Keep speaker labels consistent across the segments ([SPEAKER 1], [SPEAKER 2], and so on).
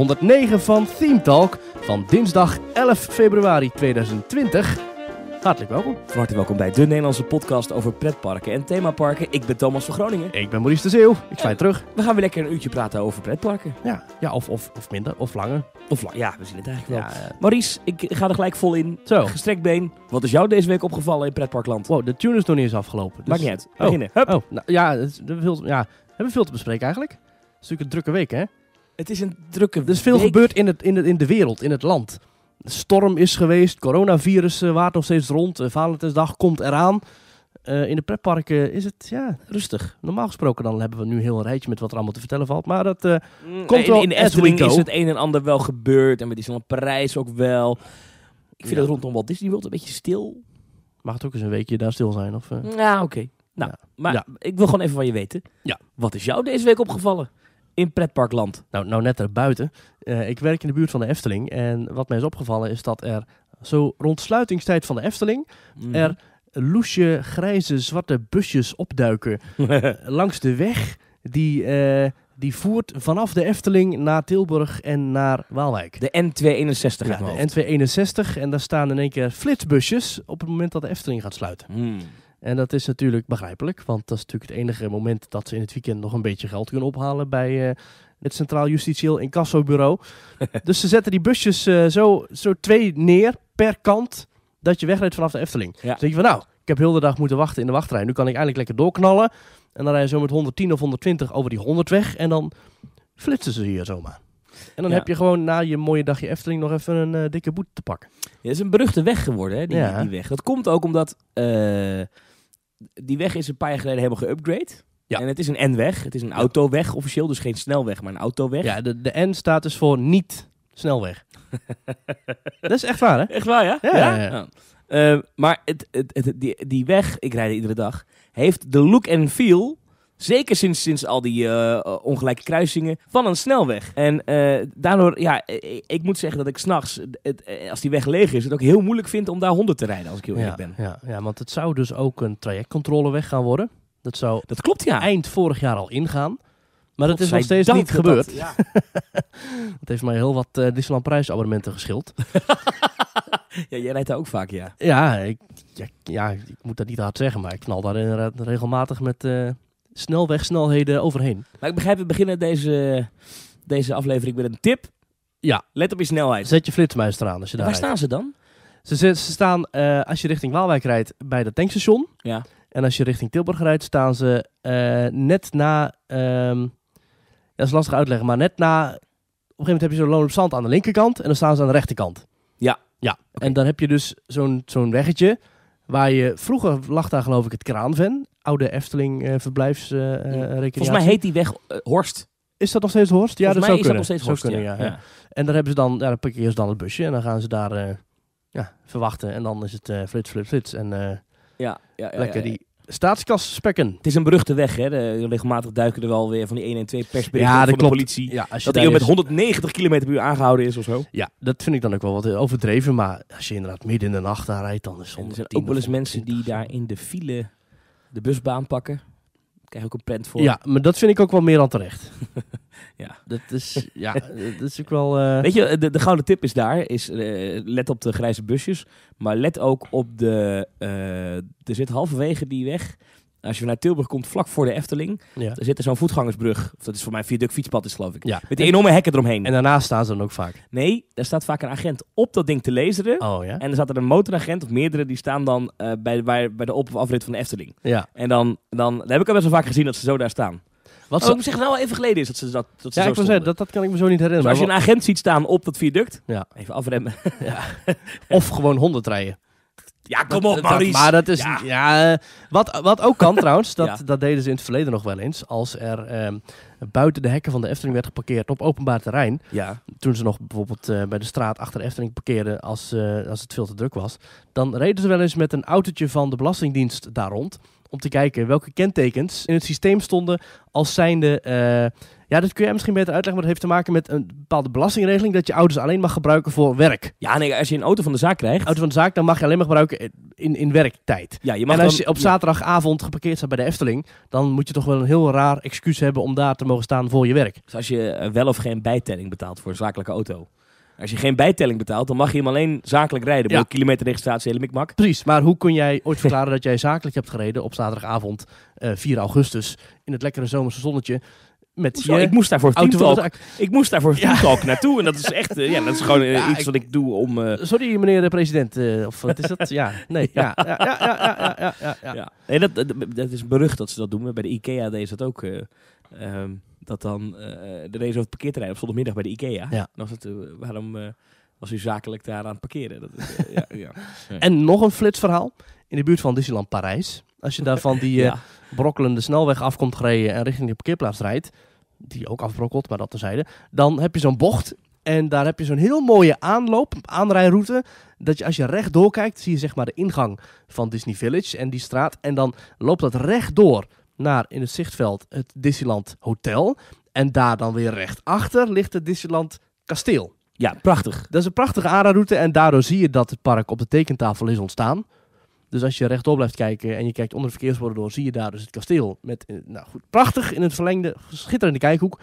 [SPEAKER 1] 109 van Theme Talk van dinsdag 11 februari
[SPEAKER 2] 2020. Hartelijk welkom. Hartelijk welkom bij de Nederlandse podcast over pretparken en themaparken. Ik ben Thomas van Groningen. Ik ben Maurice de Zeeuw. Ik fijn terug. We gaan weer lekker een uurtje praten over pretparken. Ja, ja of, of, of minder, of langer. Of ja, we zien het eigenlijk wel. Ja, Maurice, ik ga er gelijk vol in. Zo. Gestrekt been. Wat is jou deze week opgevallen in pretparkland? Wow, de tune is niet afgelopen. Dus... Maakt niet uit. Oh. Beginnen. Hup.
[SPEAKER 1] Oh, nou, ja, we ja, hebben we veel te bespreken eigenlijk. Het is natuurlijk een drukke week, hè? Het is een drukke Er is veel gebeurd in, het, in, in de wereld, in het land. storm is geweest, coronavirus uh, nog steeds rond. Uh, Valentijnsdag komt eraan. Eh, in de pretparken is het ja, rustig. Normaal gesproken dan hebben we nu heel een rijtje met wat er allemaal te vertellen valt. Maar dat mm, komt in, wel. In de is het
[SPEAKER 2] een en ander wel gebeurd. En met die Parijs ook wel. Ik vind ja. het rondom Walt Disney World een beetje stil. Mag het ook eens een weekje daar stil zijn? Of, Ja, oké. Nou, maar ik wil gewoon even van je weten. Ja. Wat is jou deze week opgevallen? in pretparkland? Nou, nou
[SPEAKER 1] net erbuiten. Uh, ik werk in de buurt van de Efteling. En wat mij is opgevallen is dat er zo rond sluitingstijd van de Efteling... Mhm. er loesje, grijze, zwarte busjes opduiken langs de weg... die eh, die voert vanaf de Efteling naar Tilburg en naar Waalwijk. De N261. Ja, de N261. En daar staan in één keer flitsbusjes op het moment dat de Efteling gaat sluiten. Hmm. En dat is natuurlijk begrijpelijk, want dat is natuurlijk het enige moment dat ze in het weekend nog een beetje geld kunnen ophalen bij eh, het Centraal Justitieel bureau. dus ze zetten die busjes eh, zo, zo twee neer per kant dat je wegrijdt vanaf de Efteling. Ja. denk je van nou, ik heb heel de dag moeten wachten in de wachtrij. Nu kan ik eindelijk lekker doorknallen. En dan rij je zo met 110 of 120 over die 100 weg en dan flitsen ze hier zomaar.
[SPEAKER 2] En dan heb je gewoon na je mooie dagje Efteling nog even een eh, dikke boete te pakken. Ja, het is een beruchte weg geworden, hè, die, ja. die weg. Dat komt ook omdat die weg is een paar jaar geleden helemaal geüpgrade. Ja. En het is een N-weg. Het is een autoweg officieel, dus geen snelweg, maar een autoweg. Ja, de, de N staat dus voor niet snelweg. dat is echt waar, hè? Echt waar, ja? Ja. ja, eh, maar het, het, het, die, die weg, ik rijd iedere dag, heeft de look en feel Zeker sinds, sinds al die eh, eh, ongelijke kruisingen van een snelweg. En eh, daardoor, ja, ik, moet zeggen dat ik s'nachts, als die weg leeg is, het ook heel moeilijk vind om daar honden te rijden, als ik heel eerlijk ben.
[SPEAKER 1] Ja, ja, want het zou dus ook een trajectcontroleweg gaan worden. Dat zou dat klopt, ja. eind vorig jaar al ingaan. Maar dat is nog steeds niet gebeurd. Dat, ja. dat, heeft mij heel wat uh, abonnementen geschild.
[SPEAKER 2] ja, jij rijdt daar ook vaak, ja.
[SPEAKER 1] Ja ik, ja, ik moet dat niet hard zeggen, maar ik knal daar regelmatig met, snelwegsnelheden overheen.
[SPEAKER 2] Maar ik begrijp, we beginnen deze, deze aflevering met een tip. Ja. Let op je snelheid.
[SPEAKER 1] Zet je flitsmuister aan als je daar Waar staan
[SPEAKER 2] ze dan? Ze,
[SPEAKER 1] ze, ze staan, eh, als je richting Waalwijk rijdt, bij dat tankstation. Ja. En als je richting Tilburg rijdt, staan ze eh, net na... ehm, dat is lastig uitleggen, maar net na... Op een gegeven moment heb je zo'n loon op zand aan de linkerkant en dan staan ze aan de rechterkant.
[SPEAKER 2] Ja. Ja,
[SPEAKER 1] en dan heb je dus zo'n zo'n weggetje. Waar je vroeger lag daar geloof ik het Kraanven. Oude Efteling eh, verblijfsrekening. Volgens mij heet die weg eh, Horst. Is dat nog steeds Horst? Ja, Volgens dat zou kunnen. Dat nog steeds Horst, kunnen, ja. Ja, En daar hebben ze dan, ja, dan parkeren dan het busje en dan gaan ze daar eh, ja, verwachten. En dan is het flits, flits,
[SPEAKER 2] flits. En ja, ja, ja, lekker die
[SPEAKER 1] Staatskas spekken. Het is een beruchte
[SPEAKER 2] weg, hè? regelmatig duiken er wel weer van die 1 en 2 persberichten ja, van de politie. als je dat iemand met 190 km per uur aangehouden is of zo. Ja, dat vind ik dan ook wel wat overdreven. Maar als je inderdaad midden in de nacht rijdt dan is soms. Er zijn ook wel eens mensen die daar in de file de busbaan pakken. Daar krijg ik ook een prent voor. Ja,
[SPEAKER 1] maar dat vind ik ook wel meer dan terecht.
[SPEAKER 2] Ja. Dat is, ja, dat is ook wel... Eh, Weet je, de, de, gouden tip is daar, is eh, let op de grijze busjes, maar let ook op de... Eh, er zit halverwege die weg, als je naar Tilburg komt, vlak voor de Efteling, ja. daar zit er zo'n voetgangersbrug. Of dat is voor mij viaduct fietspad is, geloof ik. Met die enorme hekken eromheen. En daarnaast staan ze dan ook vaak? Nee, daar staat vaak een agent op dat ding te laseren. Oh, ja? En er zat er een motoragent of meerdere, die staan dan bij, bij, bij de op- of afrit van de Efteling. Ja. En dan, dan, heb ik al best wel vaak gezien dat ze zo daar staan. Wat oh, ze... zich nou even geleden is dat ze dat, dat ze Ja, zo dat, kan ik me zo niet herinneren. Dus als je een agent ziet staan op dat viaduct, ja. even afremmen. Ja. of gewoon honderd rijden. Ja, kom op, Maurice. maar dat is... Ja. Eh, wat, wat ook kan trouwens, dat,
[SPEAKER 1] dat deden ze in het verleden nog wel eens. Als er ehm, buiten de hekken van de Efteling werd geparkeerd op openbaar terrein. Ja. Toen ze nog bijvoorbeeld eh, bij de straat achter de Efteling parkeerden als, eh, als het veel te druk was. Dan reden ze wel eens met een autootje van de Belastingdienst daar rond om te kijken welke kentekens in het systeem stonden als zijnde... Uh, ja, dat kun jij misschien beter uitleggen, maar dat heeft te maken met een bepaalde belastingregeling dat je auto's alleen mag gebruiken voor werk. Ja, nee, als je een auto van de zaak krijgt. Auto van de zaak, dan mag je alleen maar gebruiken in, in werktijd. Ja, je mag en als je op zaterdagavond geparkeerd staat bij de Efteling, dan moet je toch wel een heel raar excuus hebben om daar te mogen staan
[SPEAKER 2] voor je werk. Dus als je eh, wel of geen bijtelling betaalt voor een zakelijke auto. Als je geen bijtelling betaalt, dan mag je hem alleen zakelijk rijden. Ja. Kilometerregistratie, hele mikmak. Precies, maar hoe kun jij ooit verklaren dat jij zakelijk hebt gereden op zaterdagavond uh, eh,
[SPEAKER 1] 4 augustus in het lekkere zomerse zonnetje? Met je ik moest daarvoor Teamtalk.
[SPEAKER 2] Ik moest daarvoor ja. naartoe. En dat is echt eh, ja, dat is gewoon eh, iets wat ik doe om.
[SPEAKER 1] Sorry, meneer de president. of wat is dat? Ja, nee. Ja, ja, ja, ja. ja, ja, ja, ja. Nee, dat, dat, dat, is berucht dat ze
[SPEAKER 2] dat doen. Bij de IKEA deed ze dat ook. Ehm, dat dan de race over het parkeerterrein op zondagmiddag bij de Ikea. was eh, waarom eh, was u zakelijk daar aan het parkeren? Dat is, eh, ja, ja.
[SPEAKER 1] En nog een flitsverhaal. In de buurt van Disneyland Parijs. Als je daar van die brokkelende snelweg afkomt gereden en richting de parkeerplaats rijdt. Die ook afbrokkelt, maar dat terzijde. Dan heb je zo'n bocht. En daar heb je zo'n heel mooie aanloop, aanrijroute. Dat je als je rechtdoor kijkt, zie je zeg maar de ingang van Disney Village en die straat. En dan loopt dat rechtdoor. door naar in het zichtveld het Disneyland Hotel. En daar dan weer achter ligt het Disneyland Kasteel. Ja, prachtig. Dat is een prachtige ARA-route en daardoor zie je dat het park op de tekentafel is ontstaan. Dus als je rechtop blijft kijken en je kijkt onder de verkeersborden door, zie je daar dus het kasteel. Met, eh, nou goed, prachtig in het verlengde, schitterende kijkhoek.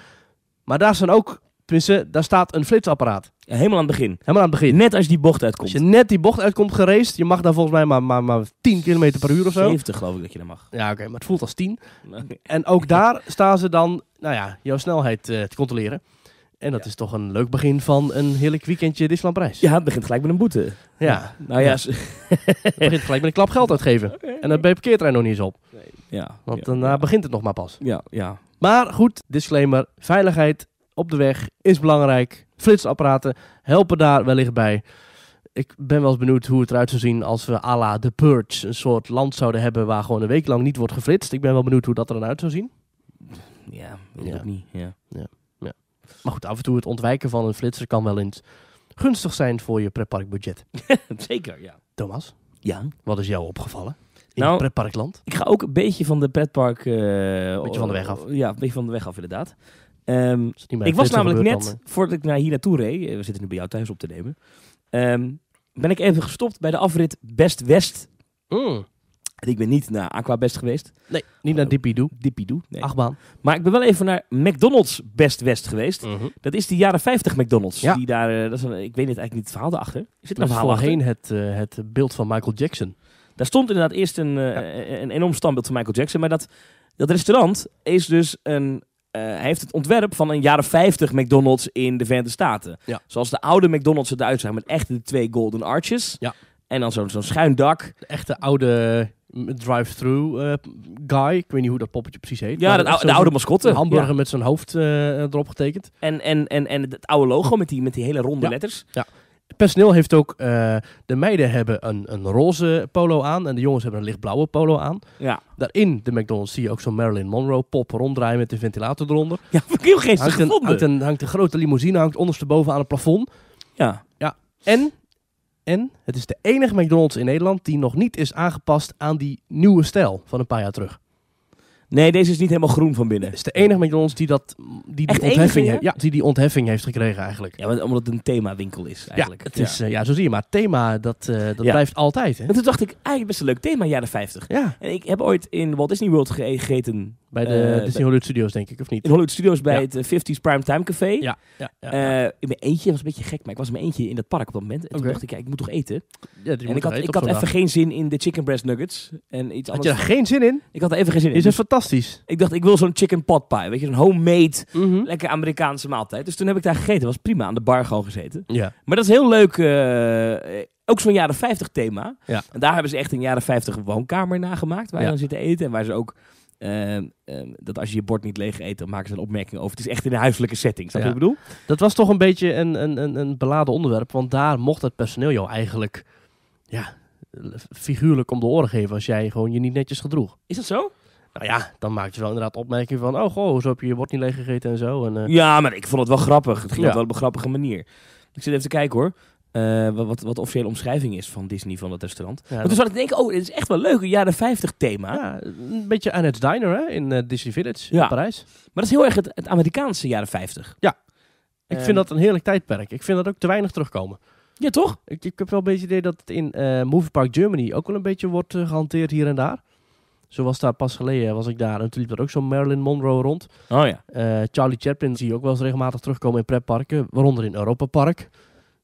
[SPEAKER 1] Maar daar staan ook Tenminste, daar staat een flitsapparaat. helemaal aan het begin. Helemaal aan het begin. Net als je die bocht uitkomt. Als je net die bocht uitkomt geraced, je mag daar volgens mij maar, maar, maar 10 km per uur of zo. 70 geloof ik dat je daar mag. Ja, oké, maar het voelt als 10. En ook daar staan ze dan, nou ja, jouw snelheid eh, te controleren. En dat is toch een leuk begin van een heerlijk weekendje Disneyland Ja, het begint gelijk met een boete.
[SPEAKER 2] Ja. Nou ja. het
[SPEAKER 1] begint gelijk met een klap geld uitgeven. En dan ben je parkeertrein nog niet eens op. Nee. Ja. Want daarna eh, begint het nog maar pas. Ja, ja. Maar goed, disclaimer. Veiligheid op de weg is belangrijk. Flitsapparaten helpen daar wellicht bij. Ik ben wel eens benieuwd hoe het eruit zou zien als we à la The Purge een soort land zouden hebben waar gewoon een week lang niet wordt geflitst. Ik ben wel benieuwd hoe dat er dan uit zou zien.
[SPEAKER 2] Ja, weet ja. ik niet. Ja. Ja.
[SPEAKER 1] ja. Maar goed, af en toe het ontwijken van een flitser kan wel eens gunstig zijn voor je pretparkbudget.
[SPEAKER 2] Zeker, ja.
[SPEAKER 1] Thomas? Ja? Wat is jou opgevallen? In nou, pretparkland?
[SPEAKER 2] Ik ga ook een beetje van de pretpark... een eh, beetje van de weg af. Ja, een beetje van de weg af inderdaad. Ehm, ik was namelijk net, dan, voordat ik naar hier naartoe reed, eh, we zitten nu bij jou thuis op te nemen, ehm, ben ik even gestopt bij de afrit Best West. Mm. En ik ben niet naar Aqua Best geweest. Nee, niet naar oh, Dipido, Dipido, nee. Achtbaan. Maar ik ben wel even naar McDonald's Best West geweest. Mhm. Dat is de jaren 50 McDonald's. Ja. Die daar, eh, dat is een, ik weet het eigenlijk niet het verhaal erachter. Is het een verhaal het, eh, het beeld van Michael Jackson. Daar stond inderdaad eerst een, een enorm standbeeld van Michael Jackson. Maar dat, dat restaurant is dus een eh, hij heeft het ontwerp van een jaren 50 McDonald's in de Verenigde Staten. Zoals de oude McDonald's eruit zag met echte twee golden arches. Ja. En dan zo'n zo'n schuin dak.
[SPEAKER 1] De echte oude mm, drive-through eh, guy. Ik weet niet hoe dat poppetje precies heet. Ja, dat de oude mascotte. hamburger
[SPEAKER 2] met zijn hoofd eh, erop getekend. En, en, en, en het oude logo met die, met die hele ronde letters. Ja.
[SPEAKER 1] Het personeel heeft ook, eh, de meiden hebben een, een roze polo aan en de jongens hebben een lichtblauwe polo aan. Ja. Daarin de McDonald's zie je ook zo'n Marilyn Monroe pop ronddraaien met de ventilator eronder. Ja, heel geestig hangt een, Hangt hangt een grote limousine, hangt ondersteboven aan het plafond. Ja. Ja, en en het is de enige McDonald's in Nederland die nog niet is aangepast aan die nieuwe stijl van een paar jaar terug. Nee, deze is niet helemaal groen van binnen. Het is de enige ons die dat, die, die, ontheffing, heeft, ja, die, die ontheffing heeft
[SPEAKER 2] gekregen eigenlijk. Ja, omdat het een themawinkel is eigenlijk. Ja, het Is, eh,
[SPEAKER 1] ja zo zie je maar. Thema, dat, eh,
[SPEAKER 2] dat blijft altijd. Hè? En toen dacht ik, eigenlijk best een leuk thema, jaren 50. Ja. En ik heb ooit in Walt Disney World gegeten. Bij de eh, Disney Hollywood Studios denk ik, of niet? In Hollywood Studios bij het 50s Primetime Café. Ja. ja, in mijn eentje, was een beetje gek, maar ik was in mijn eentje in dat park op dat moment. En toen dacht ik, ik moet toch eten? Ja, en ik had, ik had even geen zin in de chicken breast nuggets. En iets had je daar geen zin in? Ik had er even geen zin in. Is het fantastisch? Dus- fantastisch. Ik dacht, ik wil zo'n chicken pot pie. Weet je, een homemade, mhm. lekker Amerikaanse maaltijd. Dus toen heb ik daar gegeten. was prima, aan de bar gewoon gezeten. Ja. Maar dat is heel leuk. Eh, ook zo'n jaren 50 thema. Ja. En daar hebben ze echt een jaren 50 woonkamer nagemaakt. Waar je dan zit te eten. En waar ze ook... Ehm, ehm, dat als je je bord niet leeg eet, dan maken ze een opmerking over. Het is echt in een huiselijke setting, snap je wat ik bedoel? Dat
[SPEAKER 1] was toch een beetje een, een, een, een beladen onderwerp, want daar mocht het personeel jou eigenlijk ja, figuurlijk om de oren geven als jij gewoon je niet netjes gedroeg.
[SPEAKER 2] Is dat zo? Nou ja,
[SPEAKER 1] dan maak je wel inderdaad opmerkingen van... oh, goh, zo heb je je bord niet gegeten en zo. En, eh, Ja, maar ik vond het wel grappig. Het ging wel op een
[SPEAKER 2] grappige manier. Ik zit even te kijken hoor. Eh, wat, wat de officiële omschrijving is van Disney van dat restaurant. Ja, Want toen zat ik denken, oh, dit is echt wel leuk, een jaren 50 thema. Ja, een beetje aan het diner hè, in eh, Disney Village ja. in Parijs. Maar dat is heel erg het, Amerikaanse jaren 50. Ja, ik vind ehm, dat
[SPEAKER 1] een heerlijk tijdperk. Ik vind dat ook te weinig terugkomen. Ja, toch? Ik, ik heb wel een beetje het idee dat het in Movie Park Germany ook wel een beetje wordt gehanteerd hier en daar. Zo was daar pas geleden, was ik daar. En toen liep er ook zo'n Marilyn Monroe rond. Oh ja. Eh, Charlie Chaplin zie je ook wel eens regelmatig terugkomen in pretparken. Waaronder in Europa Park.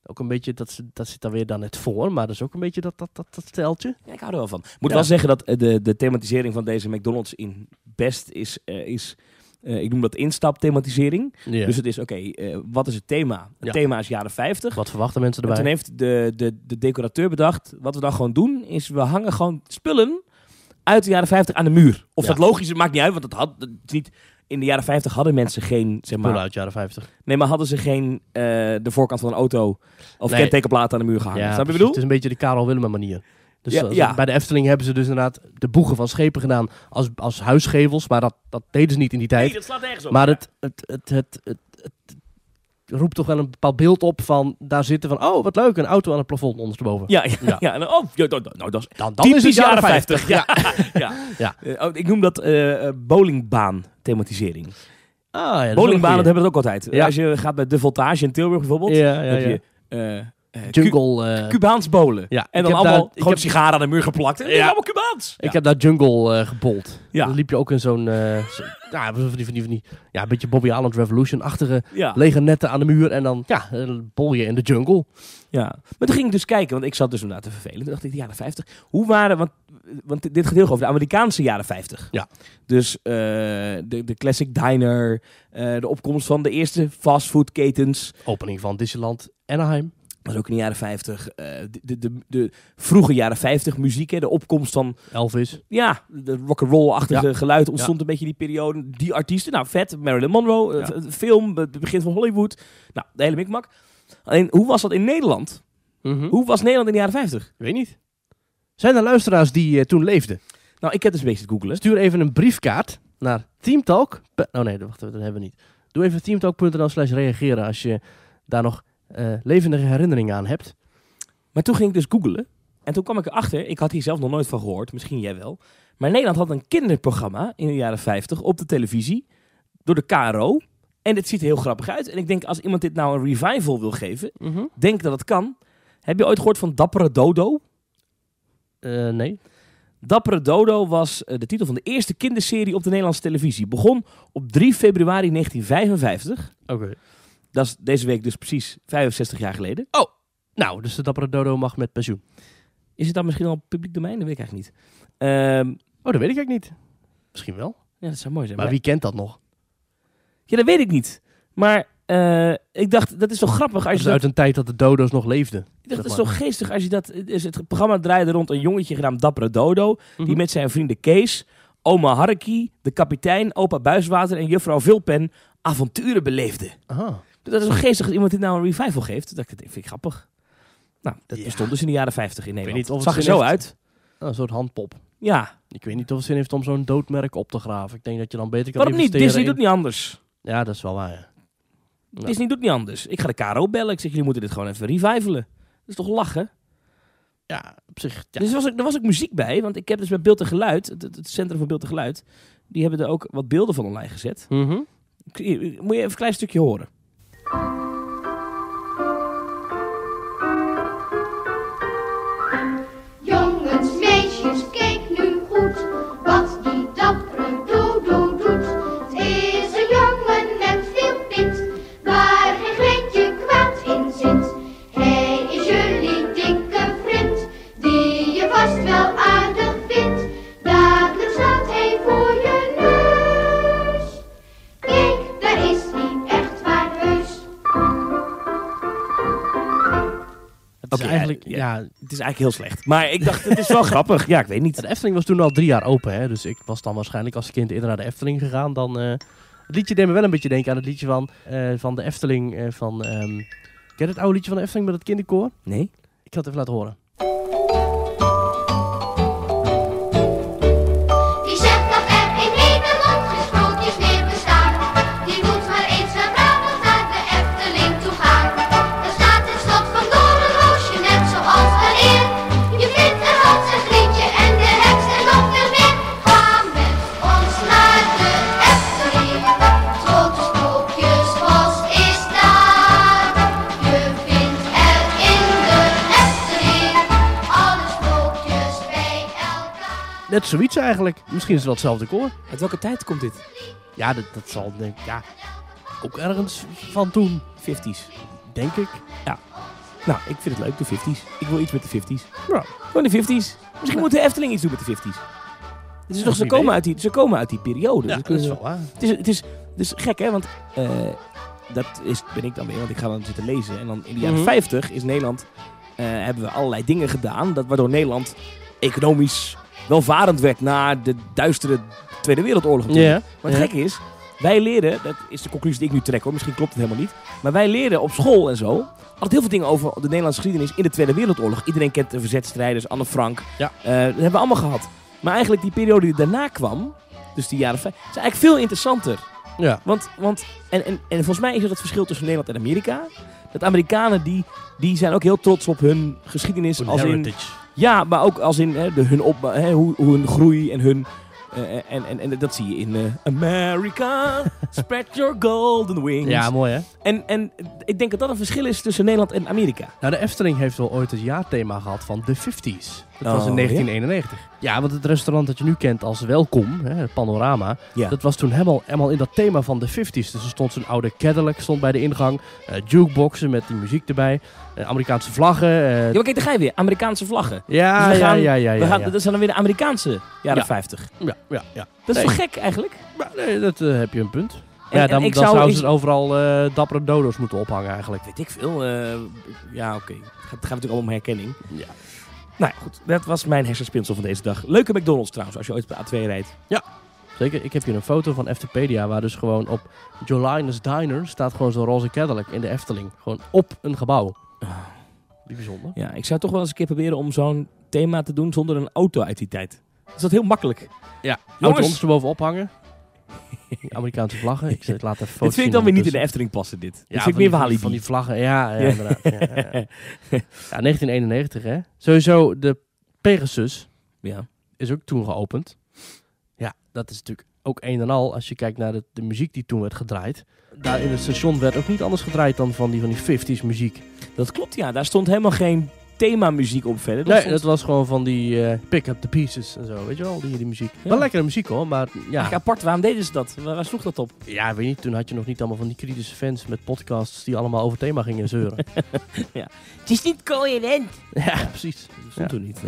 [SPEAKER 1] Ook een beetje, dat, dat zit daar weer dan net voor. Maar dat is ook een beetje dat,
[SPEAKER 2] dat, dat, dat steltje. ik hou er wel van. Moet wel zeggen dat eh, de, de thematisering van deze McDonald's in Best is... Eh, is ik noem dat instapthematisering. Yeah. Dus het is, oké, wat is het thema? Het ja. thema is jaren 50. Wat verwachten mensen erbij? En toen heeft de, de, de decorateur bedacht, wat we dan gewoon doen, is we hangen gewoon spullen uit de jaren 50 aan de muur. Of dat logisch is, maakt niet uit, want dat had dat is niet. In de jaren 50 hadden mensen geen. Zeg maar, uit jaren 50. Nee, maar hadden ze geen. Eh, de voorkant van een auto. of nee. kentekenplaat aan de muur gehangen. Ja, Snap je bedoel? Het is een beetje de Karel Willem manier. Dus ja, bij de
[SPEAKER 1] Efteling hebben ze dus inderdaad de boegen van schepen gedaan als, als huisgevels. Maar dat, dat deden ze niet in die tijd. Nee, dat slaat nergens op. Maar het, het, het, het roept toch wel een bepaald beeld op van daar zitten van oh wat leuk een auto aan het plafond ondersteboven. Ja, ja,
[SPEAKER 2] ja. en, nou, oh, nou, dan, dan is het jaren 50. Ja. ja. ja. Eh, oh, ik noem dat eh, eh, bowlingbaan thematisering. Ah, ja, dat hebben we ook altijd. Als je gaat bij de Voltage in Tilburg bijvoorbeeld, heb je eh, jungle... Eh, Cubaans bolen. Ja, en dan allemaal daar, gewoon heb... sigaren aan de muur geplakt. En ja. allemaal Cubaans. Ik
[SPEAKER 1] heb daar jungle uh, gebold. Ja. Dan liep je ook in zo'n... Uh, ja, van die, van die, van die, ja, een beetje Bobby Island Revolution-achtige ja. lege netten aan de
[SPEAKER 2] muur. En dan ja, bol je in de jungle. Ja, maar toen ging ik dus kijken, want ik zat dus inderdaad te vervelen. Toen dacht ik, de jaren 50. Hoe waren... Want, want dit gaat heel over de Amerikaanse jaren 50. Ja. Dus de, de classic diner, de opkomst van de eerste fastfoodketens. Opening van Disneyland Anaheim was ook in de jaren 50. Eh, de, de, de, vroege jaren 50 muziek, hè, de opkomst van. Elvis. Ja, de rock'n'roll-achtige ja. geluid ontstond een beetje die periode. Die artiesten, nou vet, Marilyn Monroe, eh, film, het begin van Hollywood. Nou, de hele mikmak. Alleen, hoe was dat in Nederland? Mhm. Hoe was Nederland in de jaren 50? Ik weet niet. Zijn er luisteraars die eh, toen leefden? Nou, ik heb dus een beetje te googlen. Stuur even een briefkaart
[SPEAKER 1] naar teamtalk. Oh nee, dat hebben we niet. Doe even teamtalk.nl slash reageren als je
[SPEAKER 2] daar nog uh, levendige herinneringen aan hebt. Maar toen ging ik dus googelen En toen kwam ik erachter, ik had hier zelf nog nooit van gehoord, misschien jij wel. Maar Nederland had een kinderprogramma in de jaren 50 op de televisie door de KRO. En het ziet er heel grappig uit. En ik denk, als iemand dit nou een revival wil geven, mhm. denk dat het kan. Heb je ooit gehoord van Dappere Dodo? Eh, nee. Dappere Dodo was eh, de titel van de eerste kinderserie op de Nederlandse televisie. Begon op 3 februari 1955. Oké. Dat is deze week dus precies 65 jaar geleden. Oh, nou, dus de dappere dodo mag met pensioen. Is het dan misschien al publiek domein? Dat weet ik eigenlijk niet. Ehm, oh, dat weet ik eigenlijk niet. Misschien wel. Ja, dat zou mooi zijn. Maar, wie kent dat nog? Ja, dat weet ik niet. Maar eh, ik dacht, dat is toch grappig als je. uit een tijd dat de dodo's nog
[SPEAKER 1] leefden. Ik dacht, dat is toch
[SPEAKER 2] geestig als je dat. Dus het programma draaide rond een jongetje genaamd Dappere Dodo. Die mhm. met zijn vrienden Kees, oma Harkie, de kapitein, opa Buiswater en juffrouw Vilpen avonturen beleefde. Aha. Dat is een geestig dat iemand dit nou een revival geeft. Dat vind ik grappig. Nou, dat bestond dus in de jaren 50 in Nederland. het zag er zo uit.
[SPEAKER 1] Nou, een soort handpop.
[SPEAKER 2] Ja. Ik weet niet of het zin heeft om zo'n doodmerk op te graven. Ik denk dat je dan beter kan Waarom niet? Disney doet niet anders. Ja, dat is wel waar. Disney doet niet anders. Ik ga de KRO bellen. Ik zeg, jullie moeten dit gewoon even revivalen. Dat is toch lachen? Ja, op zich. Ja. Dus was, ook, er was ook muziek bij, want ik heb dus bij Beeld en Geluid, het, Centrum voor Beeld en Geluid, die hebben er ook wat beelden van online gezet. Mhm. Moet je even een klein stukje horen? Bye. eigenlijk, ja, het is eigenlijk heel slecht. Maar ik dacht, het is wel
[SPEAKER 1] grappig. Ja, ik weet niet. De Efteling was toen al drie jaar open, hè? dus ik was dan waarschijnlijk als kind eerder naar de Efteling gegaan dan... Eh, het liedje deed me wel een beetje denken aan het liedje van, eh, van de Efteling. Eh, van, ehm, ken je het oude liedje van de Efteling met het kinderkoor? Nee. Ik had het even laten horen. Net zoiets eigenlijk. Misschien is het wel hetzelfde koor. Uit welke tijd
[SPEAKER 2] komt dit? Ja, dat, dat zal denk ik, ja, ook ergens van toen. 50s. Denk ik. Ja. Nou, ik vind het leuk, de 50s. Ik wil iets met de 50s. Ja. Gewoon de 50s. Misschien ja. moet de Efteling iets doen met de 50s. Het is toch, ze, komen uit die, ze komen uit die periode. Ja, dus dat is wel waar. Het is, het is, het gek, hè? Want uh, dat is, ben ik dan weer, want ik ga dan zitten lezen. En dan in de jaren 50 mhm. is Nederland, eh, hebben we allerlei dingen gedaan... Dat, waardoor Nederland economisch welvarend werd na de duistere Tweede Wereldoorlog. Ja. Maar het gek is, wij leren, dat is de conclusie die ik nu trek hoor, misschien klopt het helemaal niet. Maar wij leren op school en zo altijd heel veel dingen over de Nederlandse geschiedenis in de Tweede Wereldoorlog. Iedereen kent de verzetstrijders, Anne Frank. Ja. Eh, dat hebben we allemaal gehad. Maar eigenlijk die periode die daarna kwam, dus die jaren vijf, is eigenlijk veel interessanter. Ja. Want, want en, en, volgens mij is dat het verschil tussen Nederland en Amerika. Dat Amerikanen die, die zijn ook heel trots op hun geschiedenis. als in ja, maar ook als in hè, de, hun, op, hè, hoe, hoe hun groei en hun... Eh, eh, en, en, en dat zie je in eh, America, spread your golden wings. Ja, mooi hè? En, en ik denk dat dat een verschil
[SPEAKER 1] is tussen Nederland en Amerika. Nou, de Efteling heeft wel ooit het jaarthema gehad van de 50s. Dat was in 1991. Ja? want het restaurant dat je nu kent als Welkom, hè, Panorama, dat was toen helemaal, helemaal in dat thema van de 50s. Dus er stond zo'n oude Cadillac stond bij de ingang, uh, jukeboxen met die muziek erbij, eh, Amerikaanse vlaggen. Uh... ja, maar
[SPEAKER 2] kijk, daar ga je weer. Amerikaanse vlaggen. Ja, dus ja, ja, ja, gaan, Dat zijn dan weer de Amerikaanse jaren 50. Ja, ja, ja. Dat is wel gek eigenlijk?
[SPEAKER 1] Maar nee, dat heb je een punt. ja, dan, dan zouden ze overal uh, dappere dodo's moeten ophangen
[SPEAKER 2] eigenlijk. Weet ik veel. ja, oké. Okay. Het gaat natuurlijk allemaal om herkenning. Ja. Nou ja, goed. Dat was mijn hersenspinsel van deze dag. Leuke McDonald's trouwens, als je ooit op A2 rijdt. Ja, zeker. Ik heb
[SPEAKER 1] hier een foto van Eftepedia waar dus gewoon op Jolinus Diner staat gewoon zo'n roze Cadillac in de Efteling.
[SPEAKER 2] Gewoon op een gebouw. Wie ah. bijzonder. Ja, ik zou toch wel eens een keer proberen om zo'n thema te doen zonder een auto uit die tijd. Is dat heel makkelijk? Ja, Auto's erbovenop hangen. Amerikaanse vlaggen. Ik laat later. foto's Dit vind ik dan weer niet in de Efteling passen, dit. Ja, dit vind ik meer Walibi. Van die vlaggen, ja, ja inderdaad. ja, ja,
[SPEAKER 1] 1991, hè. Sowieso, de Pegasus ja. is ook toen geopend. Ja, dat is natuurlijk ook een en al, als je kijkt naar de, de, muziek die toen werd gedraaid. Daar in het station werd ook niet anders gedraaid dan van die, van die 50s muziek. Dat klopt, ja. Daar stond helemaal geen themamuziek op verder. nee, dat was gewoon van die eh, pick up the pieces en zo, weet je wel, die, die muziek. Ja. Wel lekkere muziek hoor, maar ja. apart, waarom deden ze dat? Waar, sloeg dat op? Ja, weet niet, toen had je nog niet allemaal van die kritische fans met podcasts die allemaal over
[SPEAKER 2] thema gingen zeuren. ja. Het is niet coherent! Ja, precies. Dat stond ja. niet,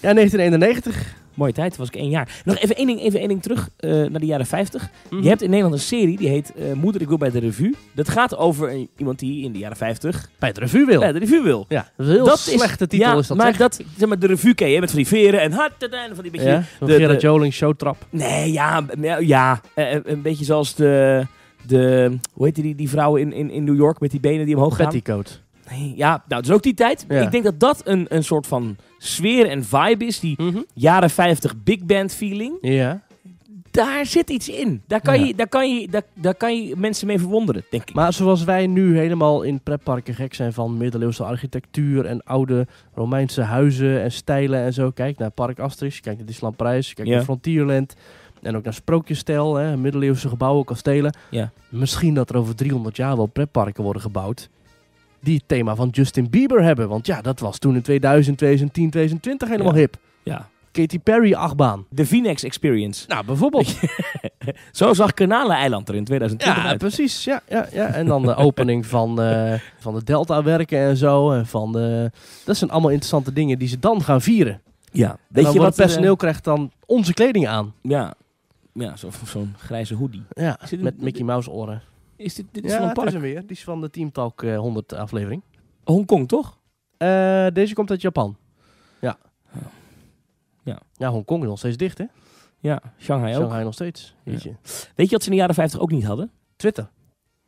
[SPEAKER 2] Ja, 1991 mooie tijd. Toen was ik één jaar. Nog even één ding, even één ding terug eh, naar de jaren 50. Mhm. Je hebt in Nederland een serie die heet eh, Moeder, ik wil bij de revue. Dat gaat over iemand die in de jaren 50 bij de revue wil. Bij de revue wil. Ja, dat is een heel slechte titel is dat. Maar dat zeg maar de revue ken met van die veren en hart en van die beetje. de, Gerard Joling showtrap. Nee, ja, ja, eh, een beetje zoals de de, hoe heet die, die vrouwen in, in, in New York met die benen die omhoog gaan? Petticoat. Nee, ja, nou, is ook die tijd. Ik denk dat dat een, een soort van sfeer en vibe is. Die mhm. jaren 50 big band feeling. Ja. Daar zit iets in. Daar kan, je, daar, kan je, daar, daar, kan je mensen mee verwonderen, denk ik. Maar zoals wij nu helemaal in
[SPEAKER 1] pretparken gek zijn van middeleeuwse architectuur en oude Romeinse huizen en stijlen en zo. Kijk naar Park Asterix, kijk naar Disneyland Prijs, kijk naar Frontierland. En ook naar sprookjesstijl, hè, middeleeuwse gebouwen, kastelen. Ja. Misschien dat er over 300 jaar wel pretparken worden gebouwd die het thema van Justin Bieber hebben. Want ja, dat was toen in 2000, 2010, 2020 helemaal hip. Ja. Katy Perry achtbaan. De Phoenix Experience. Nou, bijvoorbeeld. Zo zag Kanaleneiland er in 2020 ja, Precies, ja, ja, ja. En dan de opening van, eh, van de Delta-werken en zo. En van de... Dat zijn allemaal interessante dingen die ze dan gaan vieren.
[SPEAKER 2] Ja. Weet je wat het eh, personeel krijgt dan
[SPEAKER 1] onze kleding aan. Ja,
[SPEAKER 2] ja zo'n
[SPEAKER 1] grijze hoodie. Ja, met Mickey Mouse oren. Is dit, dit is ja, van weer. Die is van de Team Talk 100 eh, aflevering. Hongkong, toch? Eh, deze komt uit Japan. Ja. Oh.
[SPEAKER 2] Ja. Ja, Hongkong is nog steeds dicht, hè? Ja, Shanghai, ook. Shanghai nog steeds. Weet je. Weet je wat ze in de jaren 50 ook niet hadden? Twitter.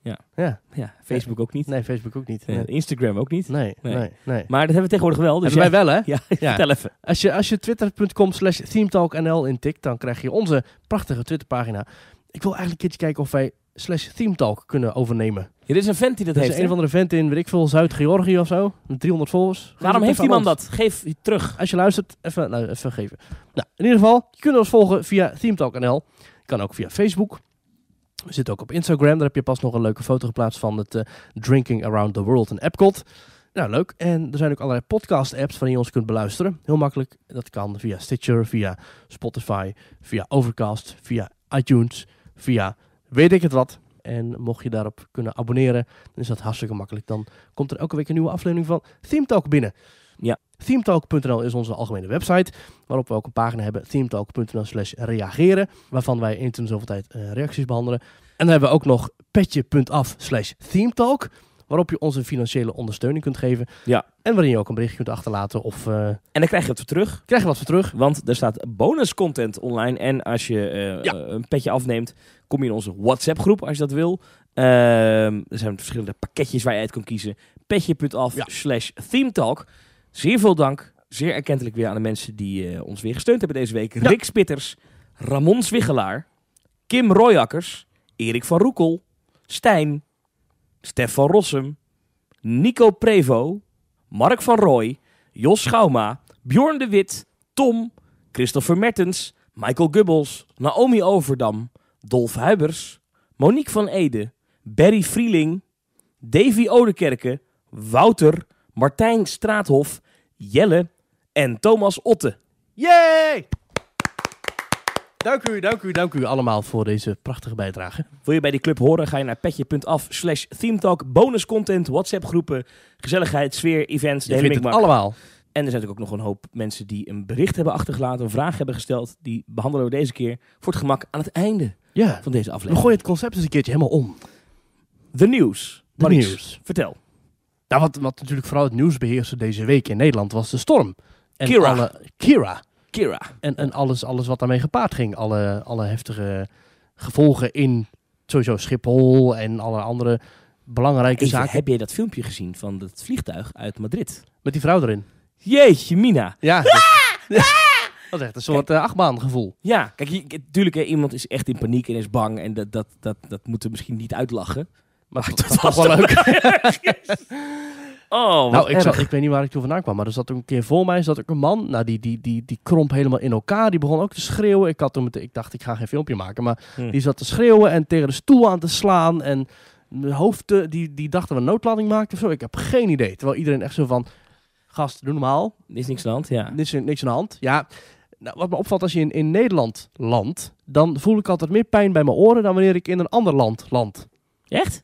[SPEAKER 2] Ja. ja. ja Facebook ook niet. Nee, Facebook ook niet. Instagram ook niet. Nee, nee, nee, Maar dat hebben we tegenwoordig wel. Dus hebben wij wel, hè? Ja, ja. vertel even. Als
[SPEAKER 1] je, als je twitter.com slash themetalknl intikt, dan krijg je onze prachtige Twitterpagina. Ik wil eigenlijk een keertje kijken of wij slash Talk kunnen overnemen. Er is een vent die dat, dat heeft. Is een van de vent in, weet ik veel, Zuid-Georgië of zo. Met 300 volgers. Waarom heeft die man dat?
[SPEAKER 2] Geef terug. Als je luistert,
[SPEAKER 1] even, nou, even geven. Nou, in ieder geval, je kunt ons volgen via themetalk.nl. Kan ook via Facebook. We zitten ook op Instagram. Daar heb je pas nog een leuke foto geplaatst van het eh, Drinking Around the World in Epcot. Nou, leuk. En er zijn ook allerlei podcast-apps waarin je ons kunt beluisteren. Heel makkelijk. Dat kan via Stitcher, via Spotify, via Overcast, via iTunes, via weet ik het wat. En mocht je daarop kunnen abonneren, dan is dat hartstikke makkelijk. Dan komt er elke week een nieuwe aflevering van Theme Talk binnen. Ja. Themetalk.nl is onze algemene website, waarop we ook een pagina hebben, themetalk.nl slash reageren, waarvan wij in in zoveel tijd eh, reacties behandelen. En dan hebben we ook nog petje.af slash themetalk, waarop je onze financiële ondersteuning kunt geven. Ja. En waarin je ook een berichtje kunt achterlaten. Of, eh, En
[SPEAKER 2] dan krijg je wat voor terug. Krijg je wat voor terug. Want er staat bonus content online. En als je eh, een petje afneemt, Kom je in onze WhatsApp-groep als je dat wil. Ehm, er zijn verschillende pakketjes waar je uit kan kiezen. Petje.af ja. slash themetalk. Zeer veel dank. Zeer erkentelijk weer aan de mensen die eh, ons weer gesteund hebben deze week. Rick Spitters, Ramon Zwiggelaar, Kim Royakkers, Erik van Roekel, Stijn, Stef van Rossum, Nico Prevo, Mark van Rooij, Jos Schouwma, Bjorn de Wit, Tom, Christopher Mertens, Michael Gubbels, Naomi Overdam, Dolf Huibers, Monique van Ede, Berry Frieling, Davy Odekerke, Wouter, Martijn Straathof, Jelle en Thomas Otte. Yay! Dank u, dank u, dank u allemaal voor deze prachtige bijdrage. Wil je bij die club horen? Ga je naar petje.af slash themetalk. Bonus content, WhatsApp groepen, gezelligheid, sfeer, events. Je het allemaal. En er zijn natuurlijk ook nog een hoop mensen die een bericht hebben achtergelaten, een vraag hebben gesteld. Die behandelen we deze keer voor het gemak aan het einde ja. van deze aflevering. We gooien het concept eens een keertje helemaal om. de nieuws. The nieuws. Vertel.
[SPEAKER 1] Nou, wat, wat natuurlijk vooral het nieuws beheerste deze week in Nederland was de storm. En Kira. Alle, Kira. Kira. En, en alles, alles wat daarmee gepaard ging. Alle, alle heftige gevolgen in sowieso Schiphol en alle andere belangrijke zaken. Heb jij dat filmpje
[SPEAKER 2] gezien van het vliegtuig uit Madrid? Met die vrouw erin. Jeetje, Mina. ja! Ah! Ah! Dat is echt een soort eh, achtbaangevoel. Ja, kijk, natuurlijk, iemand is echt in paniek en is bang. En dat, dat, dat, dat moeten we misschien niet uitlachen. Maar, ah, dat, was wel leuk. Oh, nou, ik, ik,
[SPEAKER 1] weet niet waar ik toen vandaan kwam, maar er zat een keer voor mij zat ook een man. Nou, die, die, die, die kromp helemaal in elkaar. Die begon ook te schreeuwen. Ik, had toen ik dacht, ik ga geen filmpje maken. Maar hm. die zat te schreeuwen en tegen de stoel aan te slaan. En de hoofd, die, die dachten we een noodlanding maakten zo. Ik heb geen idee. Terwijl iedereen echt zo van, gast, doe normaal. is niks aan de hand, ja. is niks aan de hand, ja. Nou, wat me opvalt als je in, in Nederland landt, dan voel ik altijd meer pijn bij mijn oren dan wanneer ik in een ander land land. Echt?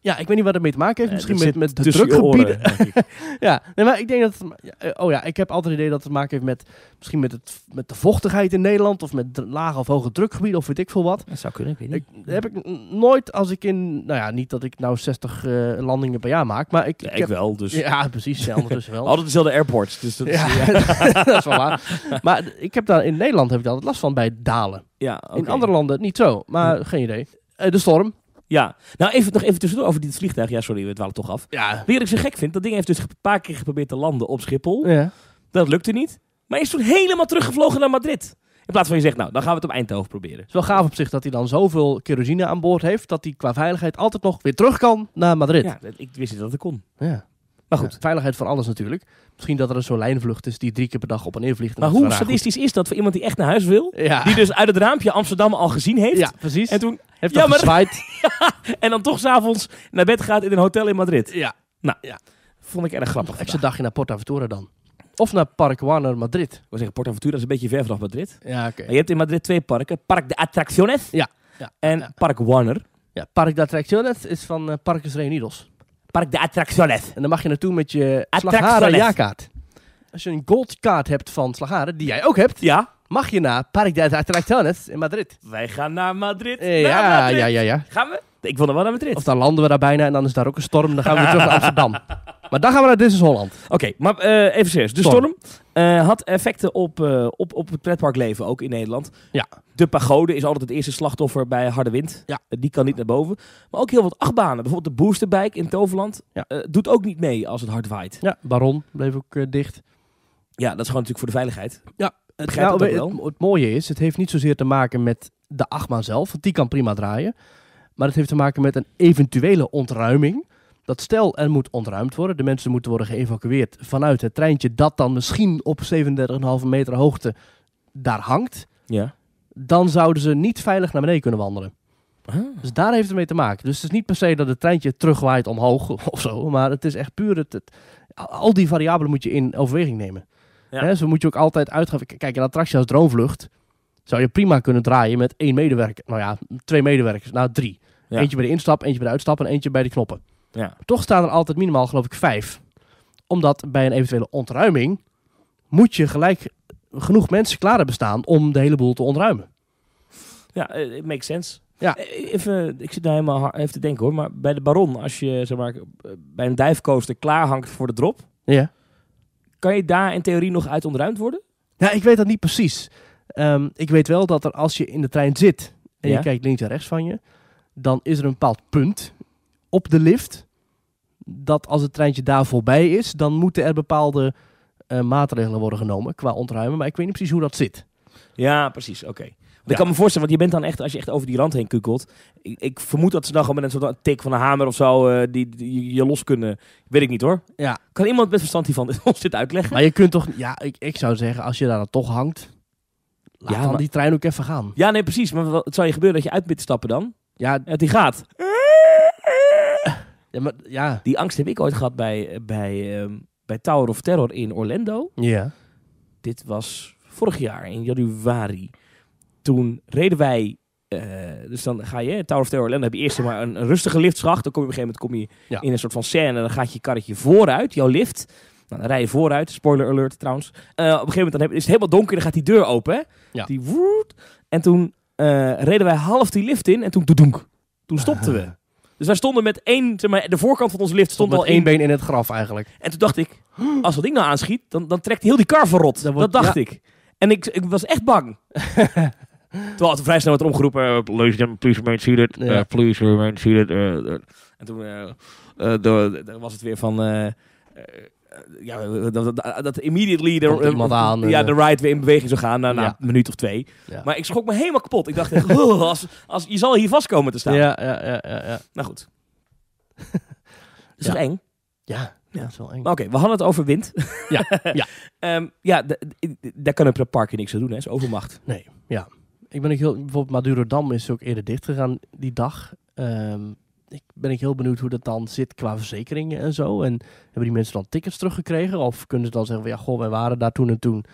[SPEAKER 1] Ja, ik weet niet wat het mee te maken heeft. Misschien met, met de drukgebieden. ja, nee, maar ik denk dat. Eh, oh ja, ik heb altijd het idee dat het te maken heeft met. Misschien met, het, met de vochtigheid in Nederland. Of met lage of hoge drukgebieden. Of weet ik veel wat. Dat zou kunnen, ik weet niet. Ik, heb ik nooit als ik in. Nou ja, niet dat ik nou 60 eh, landingen per jaar maak. Maar ik. ik, heb, wel, dus. Ja, precies. Ja, wel. altijd dezelfde airports. Dus dat, ja, is, dat is wel waar. Maar ik heb daar in Nederland heb ik altijd last van bij dalen. Ja, In andere landen niet zo. Maar
[SPEAKER 2] hm. geen idee. Eh, de storm. Ja, nou even, nog even tussendoor over dit vliegtuig. Ja, sorry, we dwalen toch af. Ja. ik zo gek vind, dat ding heeft dus een paar keer geprobeerd te landen op Schiphol. Ja. Dat lukte niet. Maar is toen helemaal teruggevlogen naar Madrid. In plaats van je zegt, nou, dan gaan we het op Eindhoven proberen. Het is
[SPEAKER 1] wel gaaf op zich dat hij dan zoveel kerosine aan boord heeft... dat hij qua veiligheid altijd nog weer terug kan naar Madrid. Ja, ik wist niet dat het kon. Ja. Maar goed, veiligheid van alles natuurlijk. Misschien dat er een zo'n lijnvlucht is die drie keer per dag op en neer vliegt. maar hoe statistisch
[SPEAKER 2] is dat voor iemand die echt naar huis wil? Die dus uit het raampje Amsterdam al gezien heeft. Ja, precies. En toen heeft ja, maar... en dan toch s'avonds naar bed gaat in een hotel in Madrid. Ja. Nou, ja. vond ik erg grappig. Extra dagje naar Porta Ventura dan. Of naar Park Warner Madrid. we zeggen, Porta Ventura is een beetje ver vanaf Madrid. Ja, oké. Je hebt in Madrid twee parken. Park de Atracciones ja, ja en Park Warner. Ja, Park de Atracciones is van uh, eh, Parques Reunidos. Park de
[SPEAKER 1] Atracciones. En dan mag je naartoe met je Slagharen kaart Als je een goldkaart hebt van Slagharen, die jij ook hebt. Ja mag je naar Parque de Atracciones in Madrid. Wij gaan naar Madrid. Ja, ja, ja, ja.
[SPEAKER 2] Gaan we? Ik wil nog wel naar Madrid. Of dan landen we daar bijna en dan is daar ook een storm. Dan gaan we terug naar Amsterdam. Maar dan gaan we naar Disney Holland. Oké, maar eh, even serieus. De storm, storm eh, had effecten op, eh, op, op het pretparkleven ook in Nederland. Ja. De pagode is altijd het eerste slachtoffer bij harde wind. Ja. die kan niet naar boven. Maar ook heel wat achtbanen. Bijvoorbeeld de Boosterbike in Toverland ja. doet ook niet mee als het hard waait. Ja, Baron bleef ook dicht. Ja, dat is gewoon natuurlijk voor de veiligheid. Ja het, nou,
[SPEAKER 1] het, mooie is, het heeft niet zozeer te maken met de achtbaan zelf, want die kan prima draaien. Maar het heeft te maken met een eventuele ontruiming. Dat stel er moet ontruimd worden, de mensen moeten worden geëvacueerd vanuit het treintje dat dan misschien op 37,5 meter hoogte daar hangt. Ja. Dan zouden ze niet veilig naar beneden kunnen wandelen. Ah. Dus daar heeft het mee te maken. Dus het is niet per se dat het treintje terugwaait omhoog of zo, maar het is echt puur het al die variabelen moet je in overweging nemen. Ja. zo moet je ook altijd uitgaan. Kijk, een attractie als Droomvlucht zou je prima kunnen draaien met één medewerker. Nou ja, twee medewerkers. Nou, drie. Eentje bij de instap, eentje bij de uitstap en eentje bij de knoppen. Ja. Toch staan er altijd minimaal, geloof ik, vijf. Omdat bij een eventuele ontruiming moet je gelijk genoeg mensen klaar hebben staan om de hele boel te ontruimen.
[SPEAKER 2] Ja, eh, it makes sense. Ja. Eh, even, ik zit daar nou helemaal even te denken hoor, maar bij de Baron, als je zeg maar, eh, bij een dijfcoaster klaar hangt voor de drop, ja. Kan je daar in theorie nog uit ontruimd worden? Ja, ik weet dat niet precies. Ehm, ik weet wel dat er als je in de trein zit en je kijkt links en
[SPEAKER 1] rechts van je, dan is er een bepaald punt op de lift. Dat als het treintje daar voorbij is, dan moeten er bepaalde eh, maatregelen worden genomen qua ontruimen.
[SPEAKER 2] Maar ik weet niet precies hoe dat zit. Ja, precies. Oké ik kan me voorstellen, want je bent dan echt, als je echt over die rand heen kukkelt. Ik, ik vermoed dat ze dan gewoon met een soort tik van een hamer of zo eh, die, je los kunnen. Weet ik niet hoor. Ja. Kan iemand met verstand hiervan ons dit uitleggen? Maar je kunt toch,
[SPEAKER 1] ja, ik, ik zou zeggen, als je daar
[SPEAKER 2] dan toch hangt, laat ja, dan die trein ook even gaan. Ja, nee, precies. Maar wat zou je gebeuren dat je uit stappen dan? Ja, dat die gaat. Ja, maar, ja. Die angst heb ik ooit gehad bij, eh, bij, ehm, bij Tower of Terror in Orlando. Ja. Dit was vorig jaar in januari toen reden wij eh, dus dan ga je, Tower of Terror, dan heb je eerst maar een, rustige liftschacht. Dan kom je op een gegeven moment kom je in een soort van scène. Dan gaat je karretje vooruit, jouw lift. Nou, dan rij je vooruit, spoiler alert trouwens. Eh, op een gegeven moment dan is het helemaal donker dan gaat die deur open. Ja. Die woed, en toen eh, reden wij half die lift in en toen doedonk. Toen stopten we. Ah. Dus wij stonden met één, maar, de voorkant van onze lift stond, al één been in het graf eigenlijk. En toen dacht ik, als dat ding nou aanschiet, dan, dan trekt heel die kar verrot. Dat, dat dacht ik. En ik, ik was echt bang. Terwijl vrij snel wat omgeroepen, eh, police, police remain seated, ja. uh, eh, police remain seated. Eh, en toen was het weer van ja, dat, dat, immediately de, aan, ja, de ride weer in beweging zou gaan na, een minuut of twee. Maar ik schrok me helemaal kapot. Ik dacht, als, als, je zal hier vast komen te staan. Ja, ja, ja. ja, ja. Nou goed. Is dat eng? Ja, ja. dat is wel eng. Oké, we hadden het over wind. Ja, ja. um, ja daar kan een parkje niks aan doen, hè. is overmacht. Nee, ja ik ben ook heel, bijvoorbeeld Madurodam is ook eerder dicht
[SPEAKER 1] gegaan die dag. Um, ik ben ik heel benieuwd hoe dat dan zit qua verzekeringen en zo. En hebben die mensen dan tickets teruggekregen? Of kunnen ze dan zeggen, van, ja, goh, wij waren daar toen en toen.